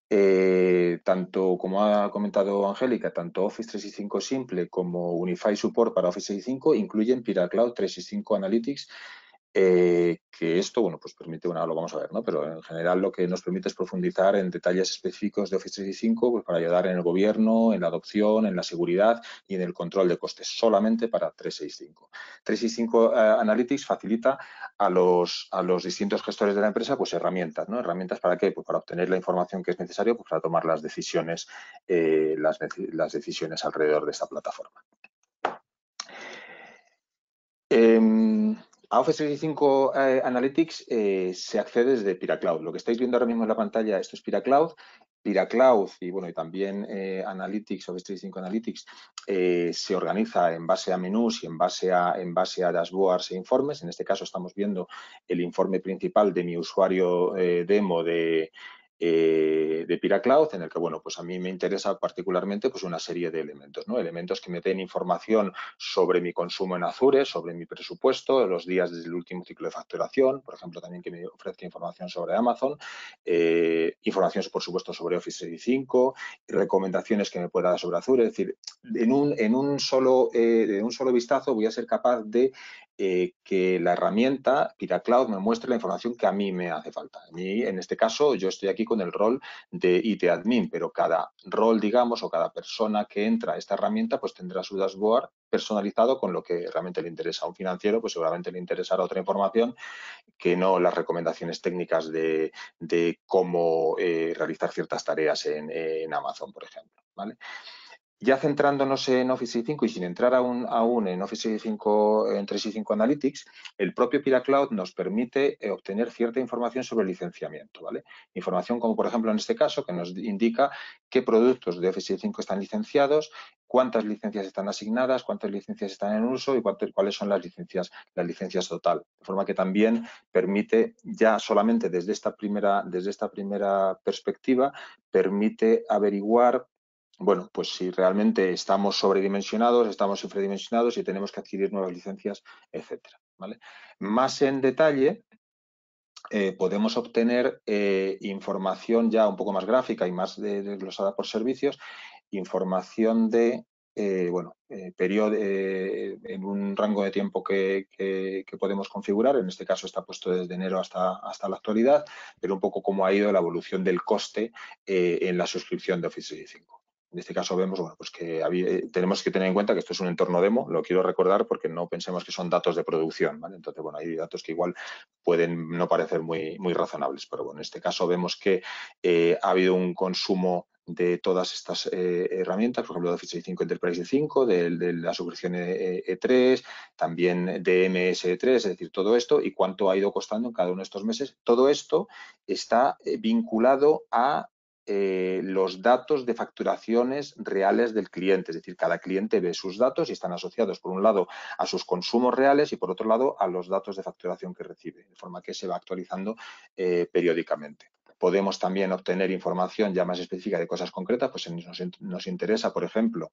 eh, tanto como ha comentado Angélica, tanto Office 365 simple como Unify Support para Office 365 incluyen PiraCloud 365 Analytics eh, que esto, bueno, pues permite, lo vamos a ver, ¿no? Pero en general lo que nos permite es profundizar en detalles específicos de Office 365 pues para ayudar en el gobierno, en la adopción, en la seguridad y en el control de costes, solamente para 365. 365 eh, Analytics facilita a los, distintos gestores de la empresa pues herramientas, ¿no? ¿Herramientas para qué? Pues para obtener la información que es necesaria pues para tomar las decisiones, eh, las decisiones alrededor de esta plataforma. A Office 365 eh, Analytics eh, se accede desde Piracloud. Lo que estáis viendo ahora mismo en la pantalla, esto es Piracloud. Piracloud y bueno, y también eh, Analytics, Office 365 Analytics, se organiza en base a menús y en base a, en base a dashboards e informes. En este caso estamos viendo el informe principal de mi usuario demo de, eh, de Piracloud, en el que, bueno, pues a mí me interesa particularmente pues una serie de elementos, ¿no? Elementos que me den información sobre mi consumo en Azure, sobre mi presupuesto, los días desde el último ciclo de facturación, por ejemplo, también que me ofrezca información sobre Amazon, eh, información, por supuesto, sobre Office 65, recomendaciones que me pueda dar sobre Azure, es decir, en un, en un, solo, en eh, un solo vistazo voy a ser capaz de eh, que la herramienta Piracloud me muestre la información que a mí me hace falta. A mí, en este caso, yo estoy aquí con el rol de IT admin, pero cada rol, digamos, o cada persona que entra a esta herramienta, pues tendrá su dashboard personalizado con lo que realmente le interesa. A un financiero, pues seguramente le interesará otra información que no las recomendaciones técnicas de, cómo eh, realizar ciertas tareas en, en Amazon, por ejemplo. ¿vale? Ya centrándonos en Office 5 y sin entrar aún, en Office 365 en 365 Analytics, el propio PiraCloud nos permite eh, obtener cierta información sobre el licenciamiento, ¿vale? Información como, por ejemplo, en este caso, que nos indica qué productos de Office 5 están licenciados, cuántas licencias están asignadas, cuántas licencias están en uso y cuáles son las licencias, las licencias total. De forma que también permite, ya solamente desde esta primera, desde esta primera perspectiva, permite averiguar bueno, pues si realmente estamos sobredimensionados, estamos sufredimensionados y tenemos que adquirir nuevas licencias, etcétera. ¿vale? Más en detalle, eh, podemos obtener eh, información ya un poco más gráfica y más desglosada por servicios, información de eh, bueno, periodo, en un rango de tiempo que, podemos configurar, en este caso está puesto desde enero hasta, hasta la actualidad, pero un poco cómo ha ido la evolución del coste en la suscripción de Office 365 en este caso vemos bueno, pues que eh, tenemos que tener en cuenta que esto es un entorno demo, lo quiero recordar porque no pensemos que son datos de producción, Entonces, bueno, hay datos que igual pueden no parecer muy, muy razonables, pero bueno, en este caso vemos que eh, ha habido un consumo de todas estas eh, herramientas, por ejemplo, de Office 5 Enterprise 5, de, de, la suscripción E3, e también de MS3, es decir, todo esto y cuánto ha ido costando en cada uno de estos meses. Todo esto está vinculado a eh, los datos de facturaciones reales del cliente. Es decir, cada cliente ve sus datos y están asociados, por un lado, a sus consumos reales y, por otro lado, a los datos de facturación que recibe, de forma que se va actualizando eh, periódicamente. Podemos también obtener información ya más específica de cosas concretas, pues nos, interesa, por ejemplo,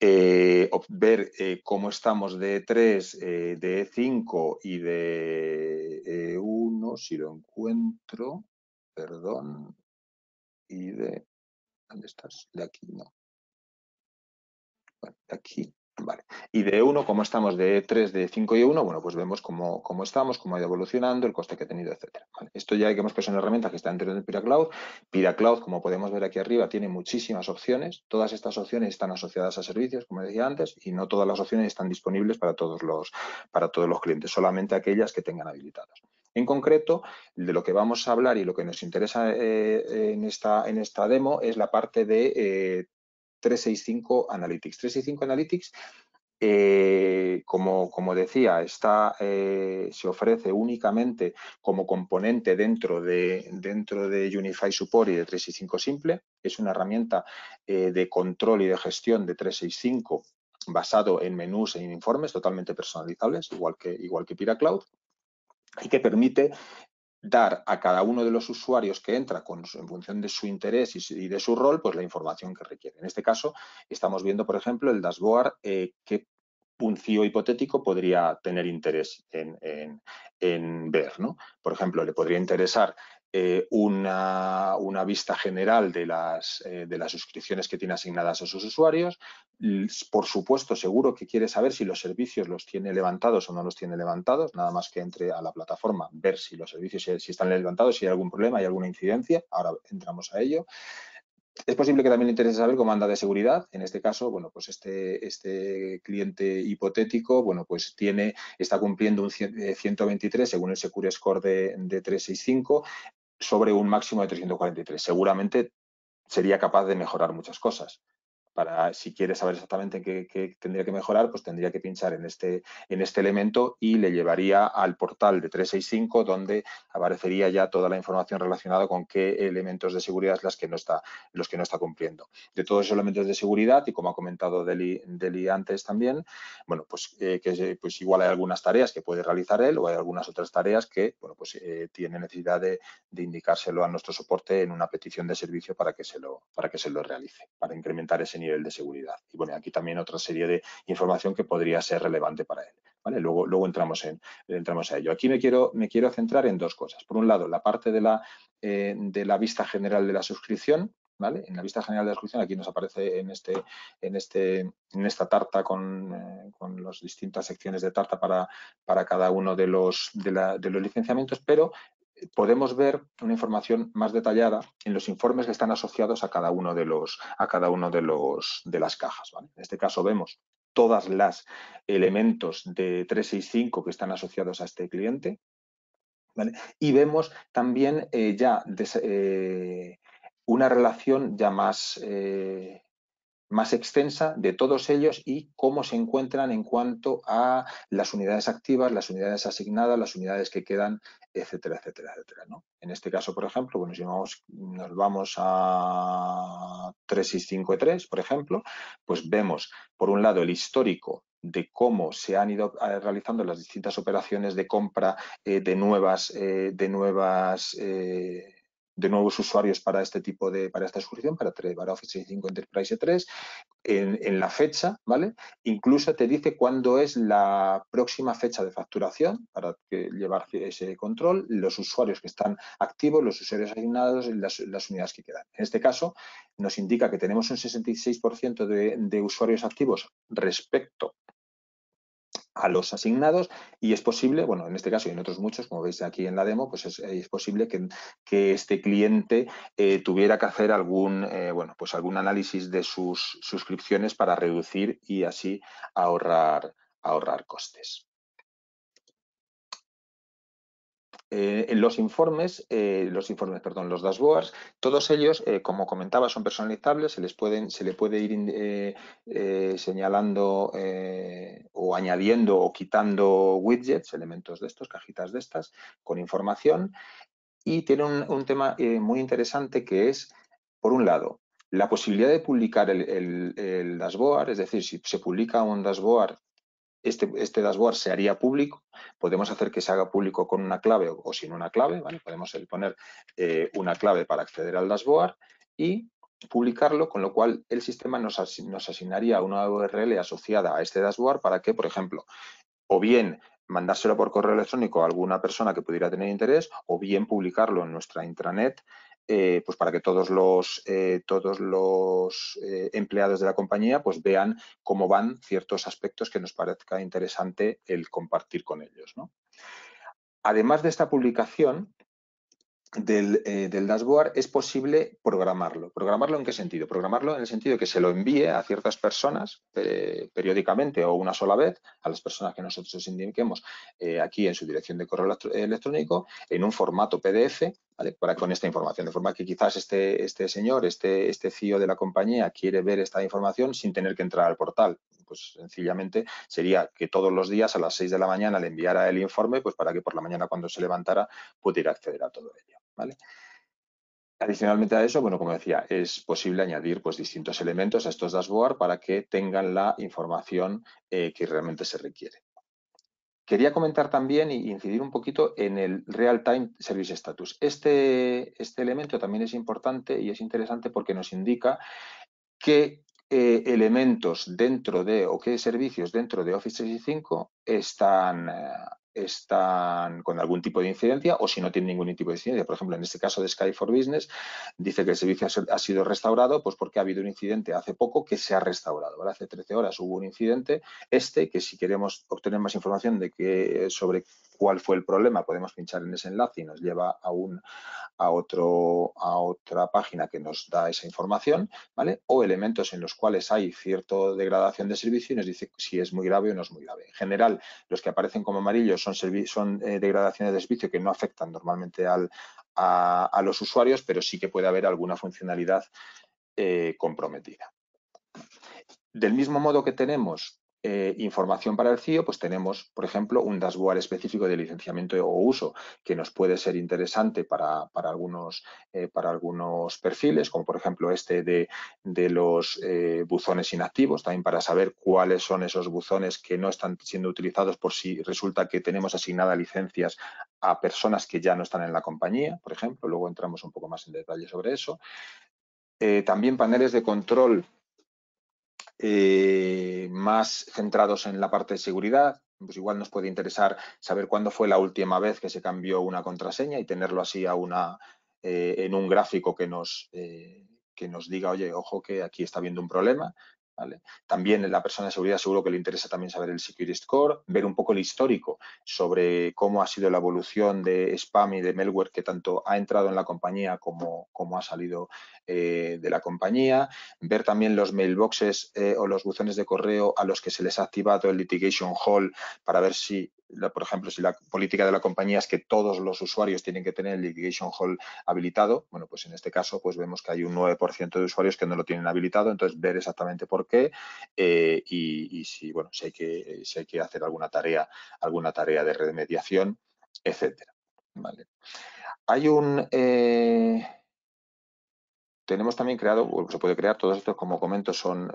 eh, ver cómo estamos de E3, de E5 y de E1, si lo encuentro perdón y de... ¿Dónde estás? De aquí, no. de aquí. Vale. Y de 1, ¿cómo estamos de 3, de 5 y 1, bueno, pues vemos cómo, estamos, cómo ha ido evolucionando, el coste que ha tenido, etcétera. Esto ya vemos que es una herramienta que está dentro de PiraCloud. PiraCloud, como podemos ver aquí arriba, tiene muchísimas opciones. Todas estas opciones están asociadas a servicios, como decía antes, y no todas las opciones están disponibles para todos los, para todos los clientes, solamente aquellas que tengan habilitados. En concreto, de lo que vamos a hablar y lo que nos interesa eh, en, esta, en esta demo es la parte de 365 eh, Analytics. 365 Analytics, eh, como, como, decía, se ofrece únicamente como componente dentro de, dentro de Unify Support y de 365 Simple. Es una herramienta de control y de gestión de 365 basado en menús e informes totalmente personalizables, igual que, igual que Pira y que permite dar a cada uno de los usuarios que entra con, en función de su interés y, de su rol, pues la información que requiere. En este caso, estamos viendo, por ejemplo, el dashboard qué eh, que un CIO e hipotético podría tener interés en, ver. ¿no? Por ejemplo, le podría interesar eh, una, vista general de las, eh, de las suscripciones que tiene asignadas a sus usuarios. Por supuesto, seguro que quiere saber si los servicios los tiene levantados o no los tiene levantados, nada más que entre a la plataforma, ver si los servicios si están levantados, si hay algún problema, hay alguna incidencia. Ahora entramos a ello. Es posible que también le interese saber cómo anda de seguridad. En este caso, bueno, pues este, este cliente hipotético, bueno, pues tiene, está cumpliendo un 123 eh, según el Secure Score de 365 sobre un máximo de 343. Seguramente sería capaz de mejorar muchas cosas para si quiere saber exactamente qué, qué, tendría que mejorar, pues tendría que pinchar en este, en este elemento y le llevaría al portal de 365 donde aparecería ya toda la información relacionada con qué elementos de seguridad es las que no está, los que no está cumpliendo. De todos esos elementos de seguridad y como ha comentado Deli, antes también, bueno, pues, eh, pues igual hay algunas tareas que puede realizar él o hay algunas otras tareas que, bueno, pues eh, tiene necesidad de, de, indicárselo a nuestro soporte en una petición de servicio para que se lo, para que se lo realice, para incrementar ese nivel de seguridad. Y bueno, aquí también otra serie de información que podría ser relevante para él. ¿vale? Luego, luego entramos, en, entramos a ello. Aquí me quiero, me quiero centrar en dos cosas. Por un lado, la parte de la, eh, de la vista general de la suscripción, ¿Vale? En la vista general de la suscripción aquí nos aparece en, este, en, este, en esta tarta con, eh, con las distintas secciones de tarta para, para cada uno de los, de, de los licenciamientos, pero podemos ver una información más detallada en los informes que están asociados a cada uno de los a cada uno de los de las cajas. En este caso vemos todas las elementos de 365 que están asociados a este cliente y vemos también eh, ya eh, una relación ya más eh, más extensa de todos ellos y cómo se encuentran en cuanto a las unidades activas, las unidades asignadas, las unidades que quedan, etcétera, etcétera, etcétera. En este caso, por ejemplo, bueno, si nos vamos a 3653, por ejemplo, pues vemos, por un lado, el histórico de cómo se han ido eh, realizando las distintas operaciones de compra eh, de nuevas, eh, de nuevas de nuevos usuarios para este tipo de, para esta suscripción, para, para Office 65 Enterprise 3, en, la fecha, ¿vale? Incluso te dice cuándo es la próxima fecha de facturación para llevar ese control, los usuarios que están activos, los usuarios asignados y las, unidades que quedan. En este caso, nos indica que tenemos un 66% de, de usuarios activos respecto a los asignados y es posible, bueno, en este caso y en otros muchos, como veis aquí en la demo, pues es, posible que, este cliente eh, tuviera que hacer algún, eh, bueno, pues algún análisis de sus suscripciones para reducir y así ahorrar, ahorrar costes. Eh, los informes, eh, los informes, perdón, los dashboards, todos ellos, eh, como comentaba, son personalizables, se les pueden, se le puede ir señalando o añadiendo o quitando widgets, elementos de estos, cajitas de estas, con información. Y tiene un, tema muy interesante que es, por un lado, la posibilidad de publicar el, el, el, dashboard, es decir, si se publica un dashboard este, este, dashboard se haría público, podemos hacer que se haga público con una clave o, sin una clave, podemos poner eh, una clave para acceder al dashboard y publicarlo, con lo cual el sistema nos, nos asignaría una URL asociada a este dashboard para que, por ejemplo, o bien mandárselo por correo electrónico a alguna persona que pudiera tener interés o bien publicarlo en nuestra intranet eh, pues para que todos los, eh, todos los eh, empleados de la compañía pues vean cómo van ciertos aspectos que nos parezca interesante el compartir con ellos. Además de esta publicación del, del, dashboard, es posible programarlo. ¿Programarlo en qué sentido? Programarlo en el sentido de que se lo envíe a ciertas personas periódicamente o una sola vez, a las personas que nosotros indiquemos aquí en su dirección de correo electrónico, en un formato PDF para, con esta información. De forma que quizás este, este señor, este, este CEO de la compañía quiere ver esta información sin tener que entrar al portal. Pues sencillamente sería que todos los días a las 6 de la mañana le enviara el informe pues para que por la mañana cuando se levantara pudiera acceder a todo ello. Adicionalmente a eso, bueno, como decía, es posible añadir pues, distintos elementos a estos dashboards para que tengan la información eh, que realmente se requiere. Quería comentar también e incidir un poquito en el Real-Time Service Status. Este, este elemento también es importante y es interesante porque nos indica qué eh, elementos dentro de o qué servicios dentro de Office 365 están eh, están con algún tipo de incidencia o si no tienen ningún tipo de incidencia. Por ejemplo, en este caso de Sky for Business, dice que el servicio ha sido restaurado pues porque ha habido un incidente hace poco que se ha restaurado. Hace 13 horas hubo un incidente, este, que si queremos obtener más información de que, sobre cuál fue el problema, podemos pinchar en ese enlace y nos lleva a, un, a, otro, a otra página que nos da esa información, ¿vale? O elementos en los cuales hay cierta degradación de servicio y nos dice si es muy grave o no es muy grave. En general, los que aparecen como amarillos son, eh, degradaciones de servicio que no afectan normalmente a, los usuarios, pero sí que puede haber alguna funcionalidad eh, comprometida. Del mismo modo que tenemos eh, información para el CIO, pues tenemos, por ejemplo, un dashboard específico de licenciamiento o uso que nos puede ser interesante para, algunos, eh, para algunos perfiles, como por ejemplo este de, los eh, buzones inactivos, también para saber cuáles son esos buzones que no están siendo utilizados por si resulta que tenemos asignadas licencias a personas que ya no están en la compañía, por ejemplo. Luego entramos un poco más en detalle sobre eso. también paneles de control eh, más centrados en la parte de seguridad, pues igual nos puede interesar saber cuándo fue la última vez que se cambió una contraseña y tenerlo así a una, eh, en un gráfico que nos, eh, que nos diga, oye, ojo que aquí está habiendo un problema, también También la persona de seguridad seguro que le interesa también saber el Security Score, ver un poco el histórico sobre cómo ha sido la evolución de spam y de malware que tanto ha entrado en la compañía como, como ha salido eh, de la compañía, ver también los mailboxes eh, o los buzones de correo a los que se les ha activado el litigation hall para ver si por ejemplo, si la política de la compañía es que todos los usuarios tienen que tener el litigation hall habilitado, bueno, pues en este caso pues vemos que hay un 9% de usuarios que no lo tienen habilitado, entonces ver exactamente por qué. Eh, y, si, bueno, si hay, que, eh, si hay que hacer alguna tarea, alguna tarea de remediación, etcétera. Vale. Hay un... Eh, tenemos también creado, o se puede crear, todos estos, como comento, son,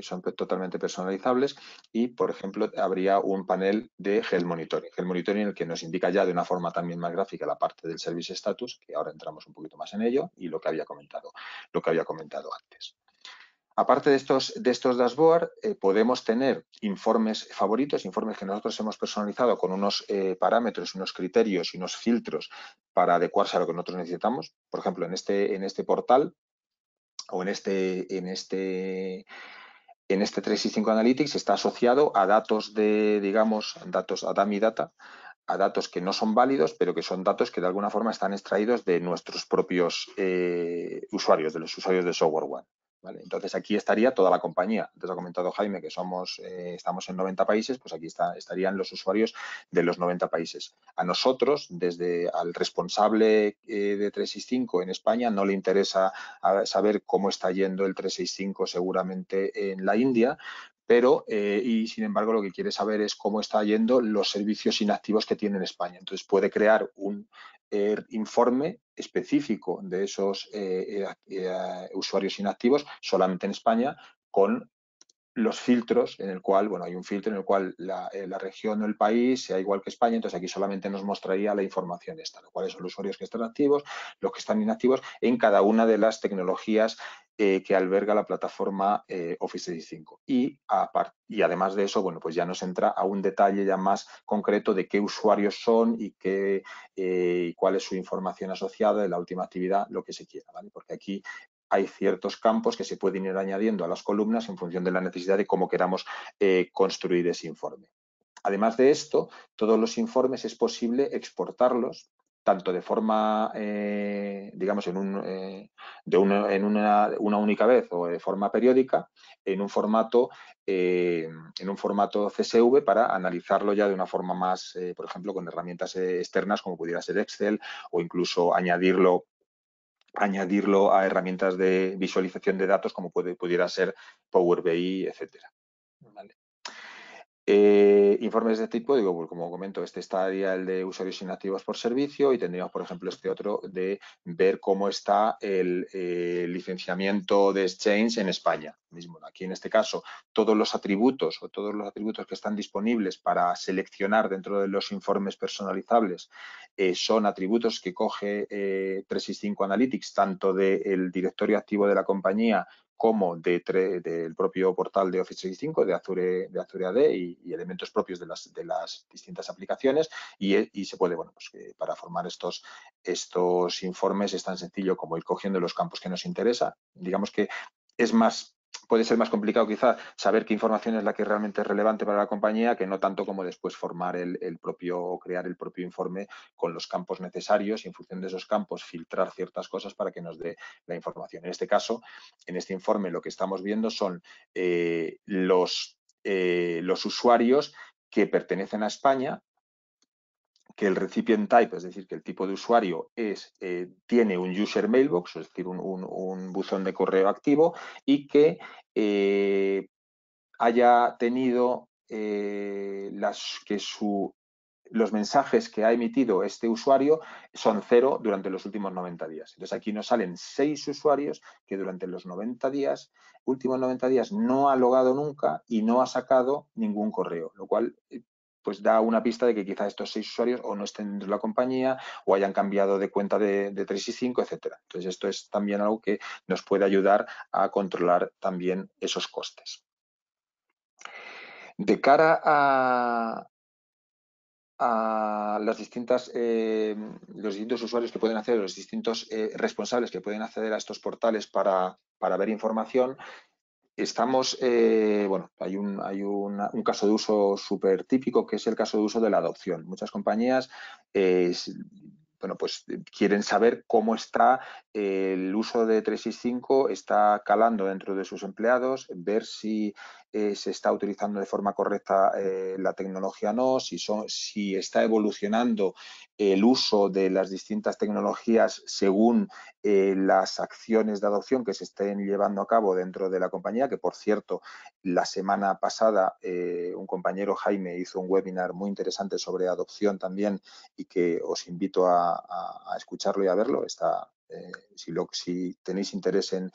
son totalmente personalizables y, por ejemplo, habría un panel de gel Monitoring. gel Monitoring, el que nos indica ya de una forma también más gráfica la parte del Service Status, que ahora entramos un poquito más en ello, y lo que había comentado, lo que había comentado antes. Aparte de estos, de estos dashboard, eh, podemos tener informes favoritos, informes que nosotros hemos personalizado con unos eh, parámetros, unos criterios y unos filtros para adecuarse a lo que nosotros necesitamos. Por ejemplo, en este, en este portal o en este, en este en este 365 Analytics está asociado a datos de, digamos, datos a dummy data, a datos que no son válidos, pero que son datos que de alguna forma están extraídos de nuestros propios eh, usuarios, de los usuarios de Software One. Entonces aquí estaría toda la compañía. Les ha comentado Jaime que somos, eh, estamos en 90 países, pues aquí estarían los usuarios de los 90 países. A nosotros, desde al responsable eh, de 365 en España, no le interesa saber cómo está yendo el 365 seguramente en la India, pero eh, y sin embargo lo que quiere saber es cómo está yendo los servicios inactivos que tiene en España. Entonces puede crear un informe específico de esos eh, eh, eh, usuarios inactivos solamente en España con los filtros en el cual, bueno, hay un filtro en el cual la, región o el país sea igual que España, entonces aquí solamente nos mostraría la información esta, cuáles son los usuarios que están activos, los que están inactivos en cada una de las tecnologías eh, que alberga la plataforma eh, Office 65. Y, y además de eso, bueno, pues ya nos entra a un detalle ya más concreto de qué usuarios son y qué, eh, cuál es su información asociada de la última actividad, lo que se quiera, Porque aquí hay ciertos campos que se pueden ir añadiendo a las columnas en función de la necesidad de cómo queramos construir ese informe. Además de esto, todos los informes es posible exportarlos tanto de forma, eh, digamos, en, un, eh, de una, en una, una, única vez o de forma periódica, en un formato, eh, en un formato CSV para analizarlo ya de una forma más, por ejemplo, con herramientas externas como pudiera ser Excel o incluso añadirlo añadirlo a herramientas de visualización de datos como puede, pudiera ser Power BI, etcétera. Eh, informes de este tipo, digo, pues como comento, este estaría el de usuarios inactivos por servicio y tendríamos, por ejemplo, este otro de ver cómo está el eh, licenciamiento de Exchange en España. Mismo aquí, en este caso, todos los atributos o todos los atributos que están disponibles para seleccionar dentro de los informes personalizables eh, son atributos que coge 365 Analytics, tanto del directorio activo de la compañía como del propio portal de Office 365, de Azure, de Azure AD y, elementos propios de las, distintas aplicaciones y, se puede, bueno, pues para formar estos, estos informes es tan sencillo como ir cogiendo los campos que nos interesa. Digamos que es más puede ser más complicado quizá saber qué información es la que realmente es relevante para la compañía, que no tanto como después formar el, propio o crear el propio informe con los campos necesarios y en función de esos campos filtrar ciertas cosas para que nos dé la información. En este caso, en este informe lo que estamos viendo son eh, eh, los usuarios que pertenecen a España que el recipient type, es decir, que el tipo de usuario es, eh, tiene un user mailbox, es decir, un, buzón de correo activo y que eh, haya tenido eh, las, que su, los mensajes que ha emitido este usuario son cero durante los últimos 90 días. Entonces aquí nos salen seis usuarios que durante los 90 días, últimos 90 días, no ha logado nunca y no ha sacado ningún correo, lo cual pues da una pista de que quizá estos seis usuarios o no estén dentro de la compañía o hayan cambiado de cuenta de, 3 y 5, etcétera. Entonces, esto es también algo que nos puede ayudar a controlar también esos costes. De cara a, las distintas, eh, los distintos usuarios que pueden acceder, los distintos eh, responsables que pueden acceder a estos portales para, para ver información, estamos, eh, bueno, hay, un, hay un, caso de uso súper típico que es el caso de uso de la adopción. Muchas compañías eh, bueno, pues eh, quieren saber cómo está el uso de 365, está calando dentro de sus empleados, ver si eh, se está utilizando de forma correcta eh, la tecnología no, si, son, si está evolucionando el uso de las distintas tecnologías según eh, las acciones de adopción que se estén llevando a cabo dentro de la compañía, que por cierto, la semana pasada un compañero Jaime hizo un webinar muy interesante sobre adopción también y que os invito a, a escucharlo y a verlo, está, eh, si, tenéis interés en,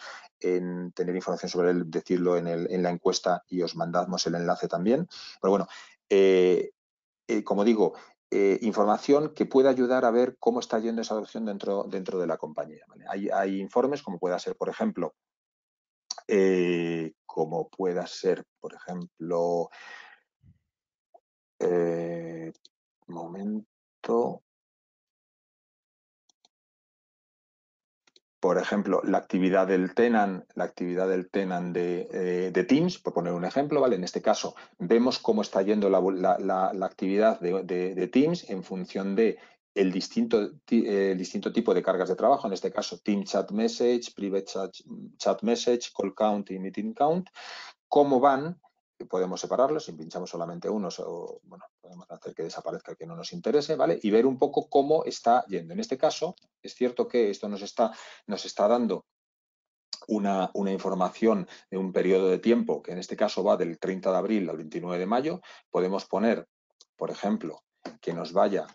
tener información sobre él, decirlo en, la encuesta y os mandamos el enlace también. Pero bueno, eh, eh, como digo, información que pueda ayudar a ver cómo está yendo esa adopción dentro, dentro de la compañía. Hay, informes, como pueda ser, por ejemplo, como pueda ser, por ejemplo, momento, por ejemplo, la actividad del tenan, la actividad del tenan eh, de, Teams, por poner un ejemplo, ¿vale? En este caso, vemos cómo está yendo la, actividad de, Teams en función de el distinto, eh, distinto tipo de cargas de trabajo, en este caso Team Chat Message, Private Chat, chat Message, Call Count y Meeting Count, cómo van podemos separarlos, si pinchamos solamente unos o, bueno, podemos hacer que desaparezca el que no nos interese, ¿vale? Y ver un poco cómo está yendo. En este caso, es cierto que esto nos está, nos está dando una, una, información de un periodo de tiempo, que en este caso va del 30 de abril al 29 de mayo, podemos poner, por ejemplo, que nos vaya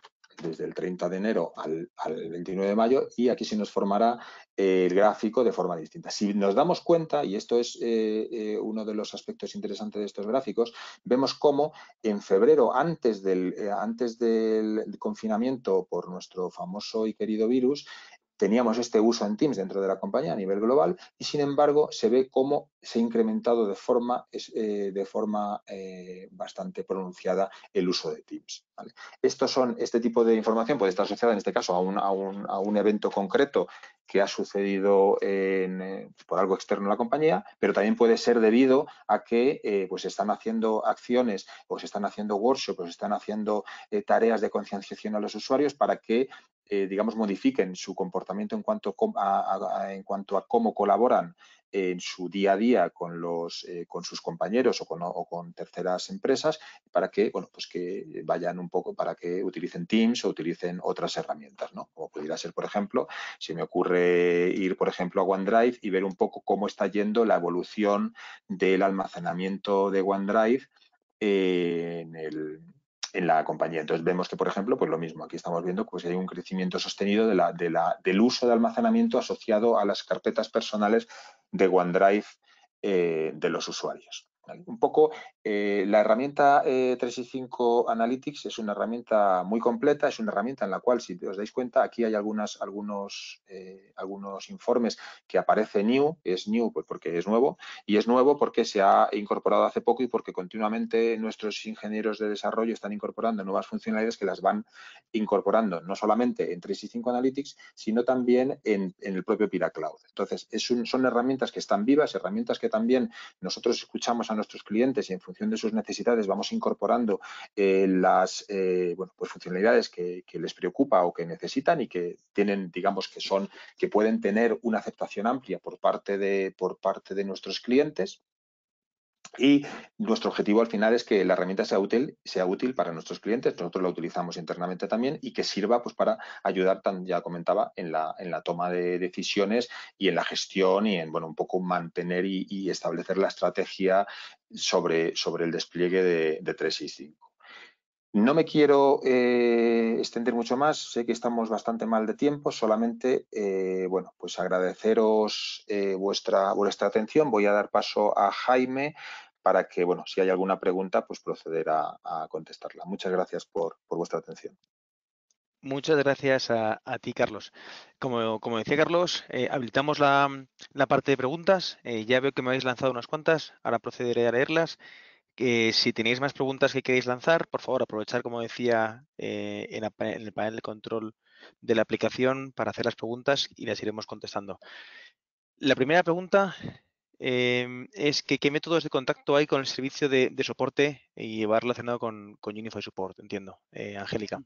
desde el 30 de enero al, 29 de mayo y aquí se nos formará eh, el gráfico de forma distinta. Si nos damos cuenta, y esto es eh, eh, uno de los aspectos interesantes de estos gráficos, vemos cómo en febrero, antes del, confinamiento por nuestro famoso y querido virus, teníamos este uso en Teams dentro de la compañía a nivel global y sin embargo se ve cómo se ha incrementado de forma, de forma bastante pronunciada el uso de Teams. Estos son, este tipo de información puede estar asociada en este caso a un, evento concreto que ha sucedido eh, por algo externo a la compañía, pero también puede ser debido a que eh, pues, se pues están haciendo acciones o se están haciendo workshops o se están haciendo eh, tareas de concienciación a los usuarios para que digamos, modifiquen su comportamiento en cuanto en cuanto a cómo colaboran en su día a día con, los, eh, con sus compañeros o con, terceras empresas para que, bueno, pues que vayan un poco, para que utilicen Teams o utilicen otras herramientas, ¿no? Como pudiera ser, por ejemplo, si me ocurre ir, por ejemplo, a OneDrive y ver un poco cómo está yendo la evolución del almacenamiento de OneDrive en el, en la compañía. Entonces vemos que, por ejemplo, pues lo mismo, aquí estamos viendo pues, que hay un crecimiento sostenido del uso de almacenamiento asociado a las carpetas personales de OneDrive eh, de los usuarios. Un poco eh, la herramienta eh, 365 Analytics es una herramienta muy completa, es una herramienta en la cual, si os dais cuenta, aquí hay algunas, algunos, eh, algunos informes que aparece new, es new pues porque es nuevo, y es nuevo porque se ha incorporado hace poco y porque continuamente nuestros ingenieros de desarrollo están incorporando nuevas funcionalidades que las van incorporando, no solamente en 365 Analytics, sino también en, el propio Pira Cloud. Entonces, son herramientas que están vivas, herramientas que también nosotros escuchamos a nuestros clientes y en función de sus necesidades vamos incorporando eh, las eh, bueno, pues funcionalidades que, que, les preocupa o que necesitan y que tienen, digamos, que son, que pueden tener una aceptación amplia por parte de, por parte de nuestros clientes. Y nuestro objetivo al final es que la herramienta sea útil, sea útil para nuestros clientes, nosotros la utilizamos internamente también y que sirva pues, para ayudar, ya comentaba, en la, en la toma de decisiones y en la gestión y en bueno, un poco mantener y, establecer la estrategia sobre, sobre el despliegue de, y 365. No me quiero eh, extender mucho más, sé que estamos bastante mal de tiempo, solamente eh, bueno, pues agradeceros eh, vuestra, vuestra atención. Voy a dar paso a Jaime para que, bueno, si hay alguna pregunta, pues proceder a, contestarla. Muchas gracias por, vuestra atención. Muchas gracias a, ti, Carlos. Como, decía Carlos, eh, habilitamos la, parte de preguntas. Eh, ya veo que me habéis lanzado unas cuantas, ahora procederé a leerlas. Eh, si tenéis más preguntas que queréis lanzar, por favor, aprovechar, como decía, en, el panel de control de la aplicación para hacer las preguntas y las iremos contestando. La primera pregunta Em, es que qué métodos de contacto hay con el servicio de, soporte y va relacionado con, Unify Support, entiendo. Eh, Angélica.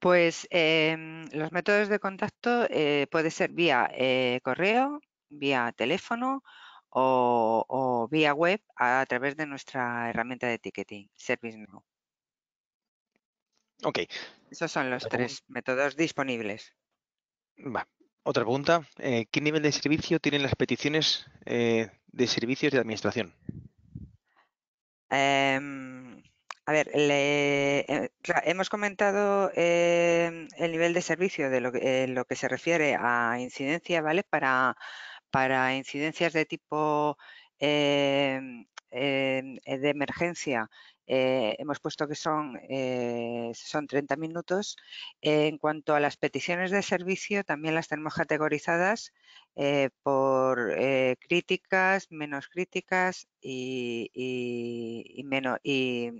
Pues em, los métodos de contacto eh, puede ser vía eh, correo, vía teléfono o, vía web a través de nuestra herramienta de ticketing, ServiceNow. Ok. Esos son los tres métodos disponibles. Va, otra pregunta, eh, ¿qué nivel de servicio tienen las peticiones eh, de servicios de administración? Em, a ver, eh, hemos comentado em, el nivel de servicio de lo que, lo que se refiere a incidencia, ¿vale? para incidencias de tipo em, de emergencia eh, hemos puesto que son, 30 eh, minutos. en cuanto a las peticiones de servicio, también las tenemos categorizadas eh, por críticas, menos críticas y,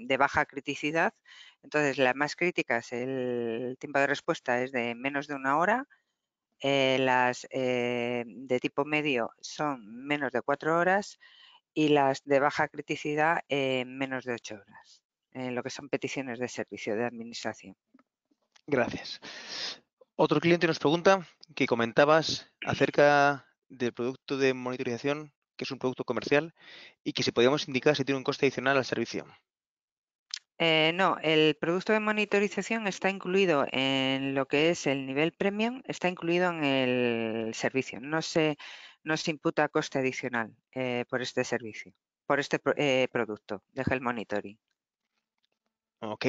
de baja criticidad. Entonces, las más críticas, el tiempo de respuesta es de menos de una hora. las de tipo medio son menos de cuatro horas y las de baja criticidad en menos de ocho horas, en lo que son peticiones de servicio de administración. Gracias. Otro cliente nos pregunta que comentabas acerca del producto de monitorización, que es un producto comercial, y que si podíamos indicar si tiene un coste adicional al servicio. Eh, no, el producto de monitorización está incluido en lo que es el nivel premium, está incluido en el servicio. No se, no se imputa coste adicional eh, por este servicio, por este eh, producto deja el Monitoring. Ok.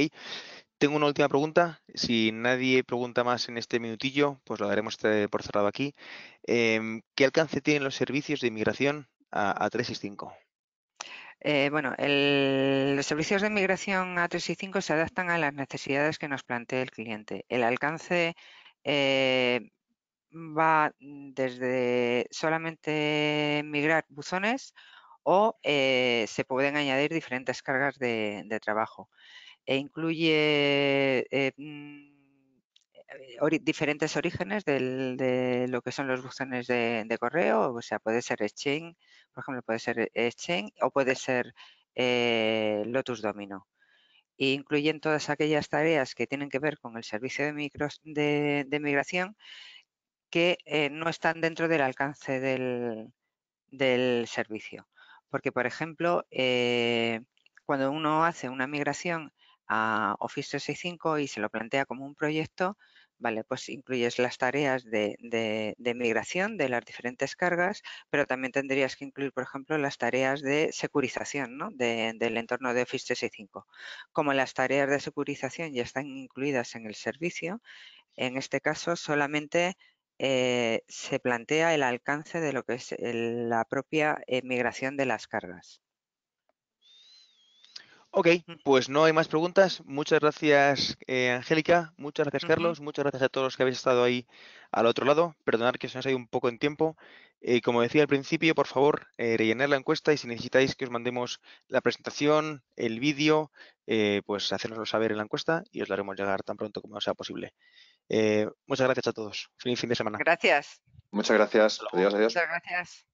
Tengo una última pregunta. Si nadie pregunta más en este minutillo, pues lo daremos eh, por cerrado aquí. Em, ¿Qué alcance tienen los servicios de inmigración a, a y Eh, bueno, los servicios de inmigración a y 5 se adaptan a las necesidades que nos plantea el cliente. El alcance va mm, desde solamente migrar buzones o eh, se pueden añadir diferentes cargas de, trabajo. E incluye eh, mm, eh, diferentes orígenes de lo que son los buzones de, correo, o sea, puede ser Exchange, por ejemplo, puede ser Exchange o puede ser Lotus Domino. E incluyen todas aquellas tareas que tienen que ver con el servicio de, micros, de migración que eh, no están dentro del alcance del, servicio. Porque, por ejemplo, eh, cuando uno hace una migración a Office 365 y se lo plantea como un proyecto, vale, pues incluyes las tareas de, migración de las diferentes cargas, pero también tendrías que incluir, por ejemplo, las tareas de securización del entorno de Office 365. Como las tareas de securización ya están incluidas en el servicio, en este caso solamente eh, se plantea el alcance de lo que es la propia migración de las cargas. Ok, mm. pues no hay más preguntas. Muchas gracias, eh, Angélica. Muchas gracias, Carlos. Muchas gracias a todos los que habéis estado ahí al otro lado. Perdonad que se nos ha ido un poco en tiempo. Eh, como decía al principio, por favor, eh, rellenar la encuesta y si necesitáis que os mandemos la presentación, el vídeo, pues hacérnoslo saber en la encuesta y os lo haremos llegar tan pronto como sea posible. Eh, muchas gracias a todos. Feliz fin de semana. Gracias. Muchas gracias. Adiós, adiós. Muchas gracias.